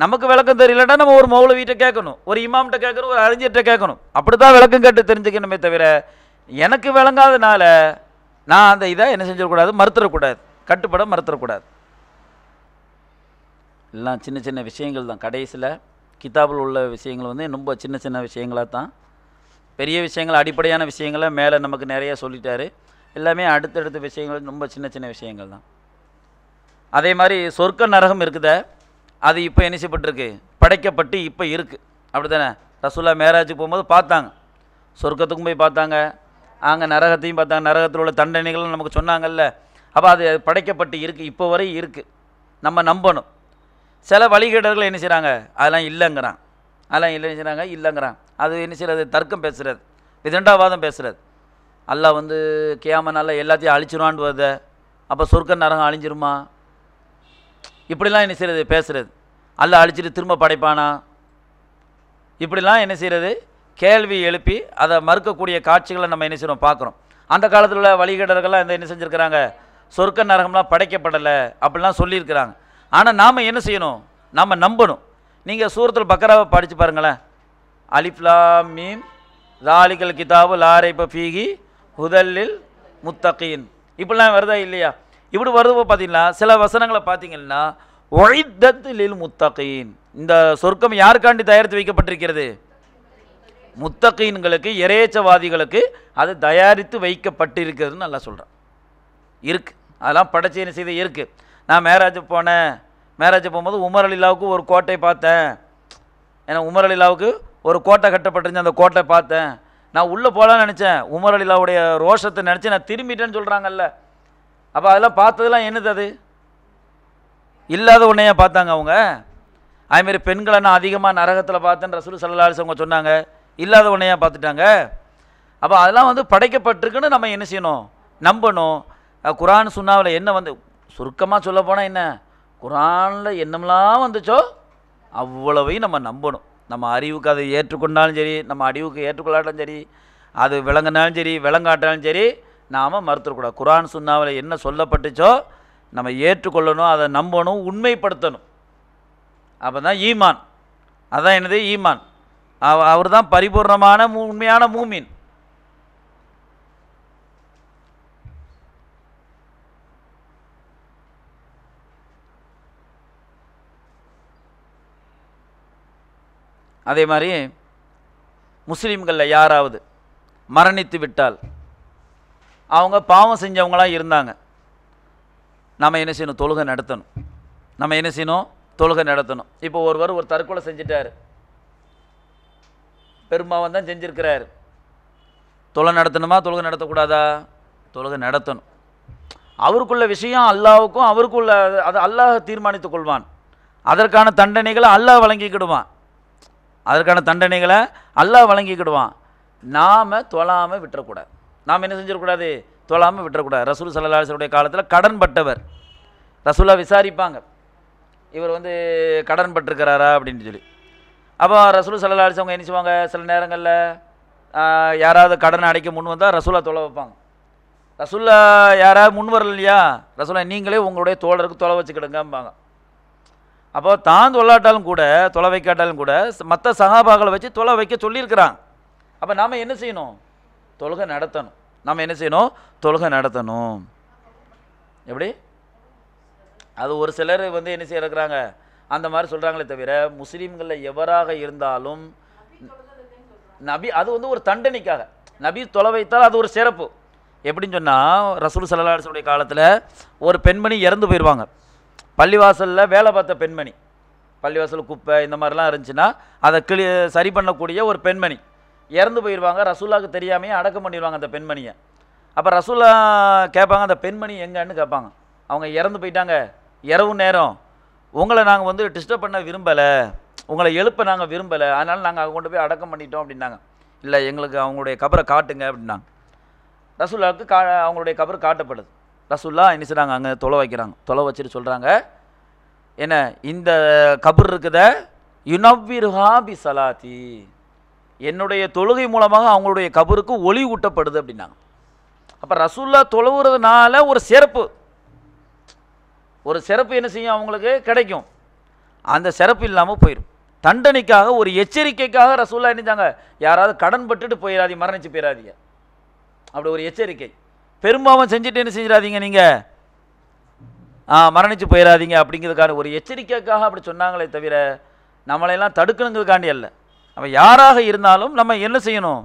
நமக்கு விளக்கம் தெரியலன்னா நம்ம ஒரு வீட்டை கேட்கணும் ஒரு இமாம்கிட்ட கேட்கணும் ஒரு அறிஞர்கிட்ட கேட்கணும் அப்படி தான் விளக்கம் கேட்டு தெரிஞ்சுக்கணுமே தவிர எனக்கு விளங்காதனால நான் அந்த இதை என்ன செஞ்சிடக்கூடாது மறுத்துடக்கூடாது கட்டுப்பட மறுத்துடக்கூடாது எல்லாம் சின்ன சின்ன விஷயங்கள் தான் கடைசியில் கிதாபில் உள்ள விஷயங்கள் வந்து ரொம்ப சின்ன சின்ன விஷயங்களாக தான் பெரிய விஷயங்கள் அடிப்படையான விஷயங்களை மேலே நமக்கு நிறைய சொல்லிட்டார் எல்லாமே அடுத்தடுத்த விஷயங்கள் ரொம்ப சின்ன சின்ன விஷயங்கள் தான் அதே மாதிரி சொர்க்க நரகம் இருக்குத அது இப்போ இணைச்சப்பட்டிருக்கு படைக்கப்பட்டு இப்போ இருக்குது அப்படி தானே ரசூல்லா மேராஜுக்கு போகும்போது பார்த்தாங்க சொர்க்கத்துக்கும் போய் பார்த்தாங்க அங்கே நரகத்தையும் பார்த்தாங்க நரகத்தில் உள்ள தண்டனைகளும் நமக்கு சொன்னாங்கல்ல அப்போ அது படைக்கப்பட்டு இருக்குது இப்போ வரை இருக்குது நம்ம நம்பணும் சில வழிகேடர்கள் என்ன செய்கிறாங்க அதெல்லாம் இல்லைங்கிறான் அதெல்லாம் இல்லை செய்கிறாங்க இல்லைங்கிறான் அது என்ன செய்கிறது தர்க்கம் பேசுகிறது விதண்டாவாதம் பேசுகிறது அல்லா வந்து கேமனால எல்லாத்தையும் அழிச்சிருவான்னு வருது அப்போ சொர்க்க நரகம் அழிஞ்சிருமா இப்படிலாம் என்ன செய்கிறது பேசுகிறது அல்ல அழிச்சிட்டு திரும்ப படைப்பானா இப்படிலாம் என்ன செய்கிறது கேள்வி எழுப்பி அதை மறுக்கக்கூடிய காட்சிகளை நம்ம என்ன செய்கிறோம் பார்க்குறோம் அந்த காலத்தில் உள்ள வழிகேடர்கள்லாம் இந்த என்ன செஞ்சுருக்கிறாங்க சொர்க்க நரகம்லாம் படைக்கப்படலை அப்படிலாம் சொல்லியிருக்கிறாங்க ஆனால் நாம் என்ன செய்யணும் நாம் நம்பணும் நீங்கள் சூரத்தில் பக்கராவை படித்து பாருங்களேன் அலிஃப்லா மீம் தாலிகல் கிதாபு லாரை பஃபீகி ஹுதல்லில் முத்தகீன் இப்படிலாம் வருதா இல்லையா இப்படி வருது பார்த்தீங்கன்னா சில வசனங்களை பார்த்தீங்கன்னா ஒழித்தத்து லில் இந்த சொர்க்கம் யாருக்காண்டி தயாரித்து வைக்கப்பட்டிருக்கிறது முத்தகையின்களுக்கு இறையச்சவாதிகளுக்கு அது தயாரித்து வைக்கப்பட்டிருக்கிறதுன்னு நல்லா சொல்கிறேன் இருக்குது அதெல்லாம் என்ன செய்த இருக்குது நான் மேராஜ் போனேன் மேராஜ் போகும்போது உமர் அலிலாவுக்கு ஒரு கோட்டை பார்த்தேன் ஏன்னா உமர் அலிலாவுக்கு ஒரு கோட்டை கட்டப்பட்டிருந்து அந்த கோட்டை பார்த்தேன் நான் உள்ளே போகலான்னு நினச்சேன் உமர் அலிலாவுடைய ரோஷத்தை நினச்சி நான் திரும்பிட்டேன்னு சொல்கிறாங்கல்ல அப்போ அதெல்லாம் பார்த்ததுலாம் என்னது அது இல்லாத உன்னையே பார்த்தாங்க அவங்க அதுமாரி பெண்களை நான் அதிகமாக நரகத்தில் பார்த்தேன் ரசூல் சல்லா அவங்க சொன்னாங்க இல்லாத உன்னையாக பார்த்துட்டாங்க அப்போ அதெல்லாம் வந்து படைக்கப்பட்டிருக்குன்னு நம்ம என்ன செய்யணும் நம்பணும் குரான் சுண்ணாவில் என்ன வந்து சுருக்கமாக சொல்ல போனால் என்ன குரானில் என்னமெல்லாம் வந்துச்சோ அவ்வளவையும் நம்ம நம்பணும் நம்ம அறிவுக்கு அதை ஏற்றுக்கொண்டாலும் சரி நம்ம அறிவுக்கு ஏற்றுக்கொள்ளாட்டாலும் சரி அது விளங்கினாலும் சரி விளங்காட்டாலும் சரி நாம் மறுத்துடக்கூடாது குரான் சுண்ணாவில் என்ன சொல்லப்பட்டுச்சோ நம்ம ஏற்றுக்கொள்ளணும் அதை நம்பணும் உண்மைப்படுத்தணும் அப்போ தான் ஈமான் அதுதான் என்னது ஈமான் அவர் தான் பரிபூர்ணமான உண்மையான மூமின் அதே மாதிரி முஸ்லீம்களில் யாராவது மரணித்து விட்டால் அவங்க பாவம் செஞ்சவங்களாக இருந்தாங்க நம்ம என்ன செய்யணும் தொழுகை நடத்தணும் நம்ம என்ன செய்யணும் தொழுகை நடத்தணும் இப்போ ஒருவர் ஒரு தற்கொலை செஞ்சிட்டார் பெரும்பாவன் தான் செஞ்சுருக்கிறார் தொலை நடத்தணுமா தொழுகை நடத்தக்கூடாதா தொழுகை நடத்தணும் அவருக்குள்ள விஷயம் அல்லாவுக்கும் அவருக்குள்ள அது அல்லாஹ் தீர்மானித்துக் கொள்வான் அதற்கான தண்டனைகளை அல்லாஹ் வழங்கிக்கிடுவான் அதற்கான தண்டனைகளை அல்லா வழங்கிக்கிடுவான் நாம் தொழாமல் விட்டுறக்கூடாது நாம் என்ன செஞ்சிடக்கூடாது தொழாமல் விட்டுறக்கூடாது ரசூல் சல்லாசருடைய காலத்தில் கடன் பட்டவர் ரசூலா விசாரிப்பாங்க இவர் வந்து கடன் பட்டிருக்கிறாரா அப்படின்னு சொல்லி அப்போ ரசூல் சல்லா அலிசவங்க என்ன செய்வாங்க சில நேரங்களில் யாராவது கடன் அடைக்க முன் வந்தால் ரசூலா தொலை வைப்பாங்க ரசூலா யாராவது முன் வரலையா ரசூலா நீங்களே உங்களுடைய தோழருக்கு தொலை வச்சுக்கிடுங்கம்பாங்க அப்போ தான் தொல்லாட்டாலும் கூட தொலை வைக்காட்டாலும் கூட மற்ற சகாபாக்களை வச்சு தொலை வைக்க சொல்லியிருக்கிறான் அப்போ நாம் என்ன செய்யணும் தொழுகை நடத்தணும் நாம் என்ன செய்யணும் தொழுகை நடத்தணும் எப்படி அது ஒரு சிலர் வந்து என்ன செய்யறாங்க அந்த மாதிரி சொல்கிறாங்களே தவிர முஸ்லீம்களில் எவராக இருந்தாலும் நபி அது வந்து ஒரு தண்டனைக்காக நபி தொலை வைத்தால் அது ஒரு சிறப்பு எப்படின்னு சொன்னால் ரசூல் சல்லாசுடைய காலத்தில் ஒரு பெண்மணி இறந்து போயிடுவாங்க பள்ளிவாசலில் வேலை பார்த்த பெண்மணி பள்ளிவாசல் குப்பை இந்த மாதிரிலாம் இருந்துச்சுன்னா அதை கிளி சரி பண்ணக்கூடிய ஒரு பெண்மணி இறந்து போயிடுவாங்க ரசூலாவுக்கு தெரியாமையே அடக்கம் பண்ணிடுவாங்க அந்த பெண்மணியை அப்போ ரசூலா கேட்பாங்க அந்த பெண்மணி எங்கன்னு கேட்பாங்க அவங்க இறந்து போயிட்டாங்க இரவு நேரம் உங்களை நாங்கள் வந்து டிஸ்டர்ப் பண்ண விரும்பலை உங்களை எழுப்ப நாங்கள் விரும்பலை அதனால் நாங்கள் அவங்க கொண்டு போய் அடக்கம் பண்ணிட்டோம் அப்படின்னாங்க இல்லை எங்களுக்கு அவங்களுடைய கபரை காட்டுங்க அப்படின்னாங்க ரசூலாவுக்கு கா அவங்களுடைய கபர் காட்டப்படுது ரசுல்லா என்ன செய்கிறாங்க அங்கே தொலை வைக்கிறாங்க தொலை வச்சுட்டு சொல்கிறாங்க என்ன இந்த கபர் இருக்குத யுனவ்விருஹா பி சலாத்தி என்னுடைய தொழுகை மூலமாக அவங்களுடைய கபருக்கு ஒளி ஊட்டப்படுது அப்படின்னாங்க அப்போ ரசுல்லா தொழுவுறதுனால ஒரு சிறப்பு ஒரு சிறப்பு என்ன செய்யும் அவங்களுக்கு கிடைக்கும் அந்த சிறப்பு இல்லாமல் போயிடும் தண்டனைக்காக ஒரு எச்சரிக்கைக்காக ரசூல்லா செஞ்சாங்க யாராவது கடன் பட்டுட்டு போயிடாதீங்க மரணிச்சு போயிடாதீங்க அப்படி ஒரு எச்சரிக்கை பெரும்பாவம் செஞ்சுட்டு என்ன செஞ்சிடாதீங்க நீங்கள் மரணித்து போயிடாதீங்க அப்படிங்கிறதுக்கான ஒரு எச்சரிக்கைக்காக அப்படி சொன்னாங்களே தவிர நம்மளையெல்லாம் தடுக்கணுங்கிறதுக்காண்டி அல்ல நம்ம யாராக இருந்தாலும் நம்ம என்ன செய்யணும்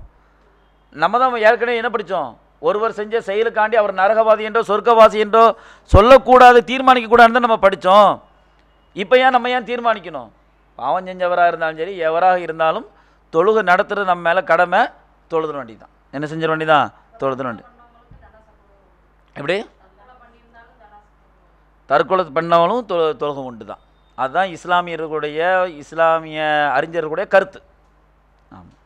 நம்ம தான் ஏற்கனவே என்ன படித்தோம் ஒருவர் செஞ்ச செயலுக்காண்டி அவர் நரகவாதி என்றோ சொர்க்கவாசி என்றோ சொல்லக்கூடாது தீர்மானிக்கக்கூடாதுன்னு நம்ம படித்தோம் இப்போ ஏன் நம்ம ஏன் தீர்மானிக்கணும் பாவம் செஞ்சவராக இருந்தாலும் சரி எவராக இருந்தாலும் தொழுகை நடத்துகிறது நம்ம மேலே கடமை தொழுதுற தான் என்ன செஞ்சிட வேண்டியதான் தொழுதுற வேண்டி எப்படி தற்கொலை பண்ணவனும் தொ தொழுகம் உண்டு தான் அதுதான் இஸ்லாமியர்களுடைய இஸ்லாமிய அறிஞர்களுடைய கருத்து ஆமாம்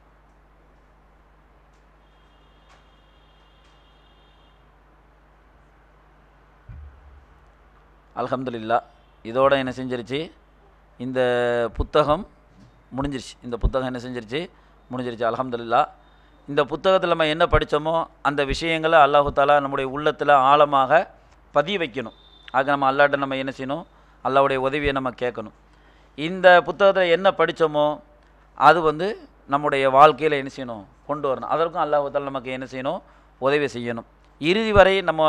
அலமதுல்லா இதோட என்ன செஞ்சிருச்சு இந்த புத்தகம் முடிஞ்சிருச்சு இந்த புத்தகம் என்ன செஞ்சிருச்சு முடிஞ்சிருச்சு அலமதுல்லா இந்த புத்தகத்தில் நம்ம என்ன படித்தோமோ அந்த விஷயங்களை அல்லாஹு தாலா நம்முடைய உள்ளத்தில் ஆழமாக பதிய வைக்கணும் ஆக நம்ம அல்லாட்ட நம்ம என்ன செய்யணும் அல்லாவுடைய உதவியை நம்ம கேட்கணும் இந்த புத்தகத்தில் என்ன படித்தோமோ அது வந்து நம்முடைய வாழ்க்கையில் என்ன செய்யணும் கொண்டு வரணும் அதற்கும் அல்லாஹு தாலா நமக்கு என்ன செய்யணும் உதவி செய்யணும் இறுதி வரை நம்ம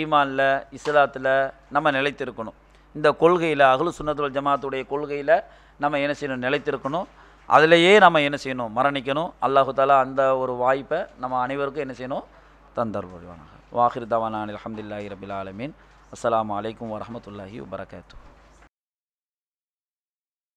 ஈமானில் இஸ்லாத்தில் நம்ம நிலைத்திருக்கணும் இந்த கொள்கையில் அகலு சுனத்துவல் ஜமாத்துடைய கொள்கையில் நம்ம என்ன செய்யணும் நிலைத்திருக்கணும் அதிலேயே நம்ம என்ன செய்யணும் மரணிக்கணும் அல்லாஹு தாலா அந்த ஒரு வாய்ப்பை நம்ம அனைவருக்கும் என்ன செய்யணும் தந்தர்வானாக வாஹிர் தவானான் அலமதுல்லாஹி ரபில் ஆலமீன் அஸ்லாம் வலைக்கம் வரமத்துல்லாஹி வரகாத்தூ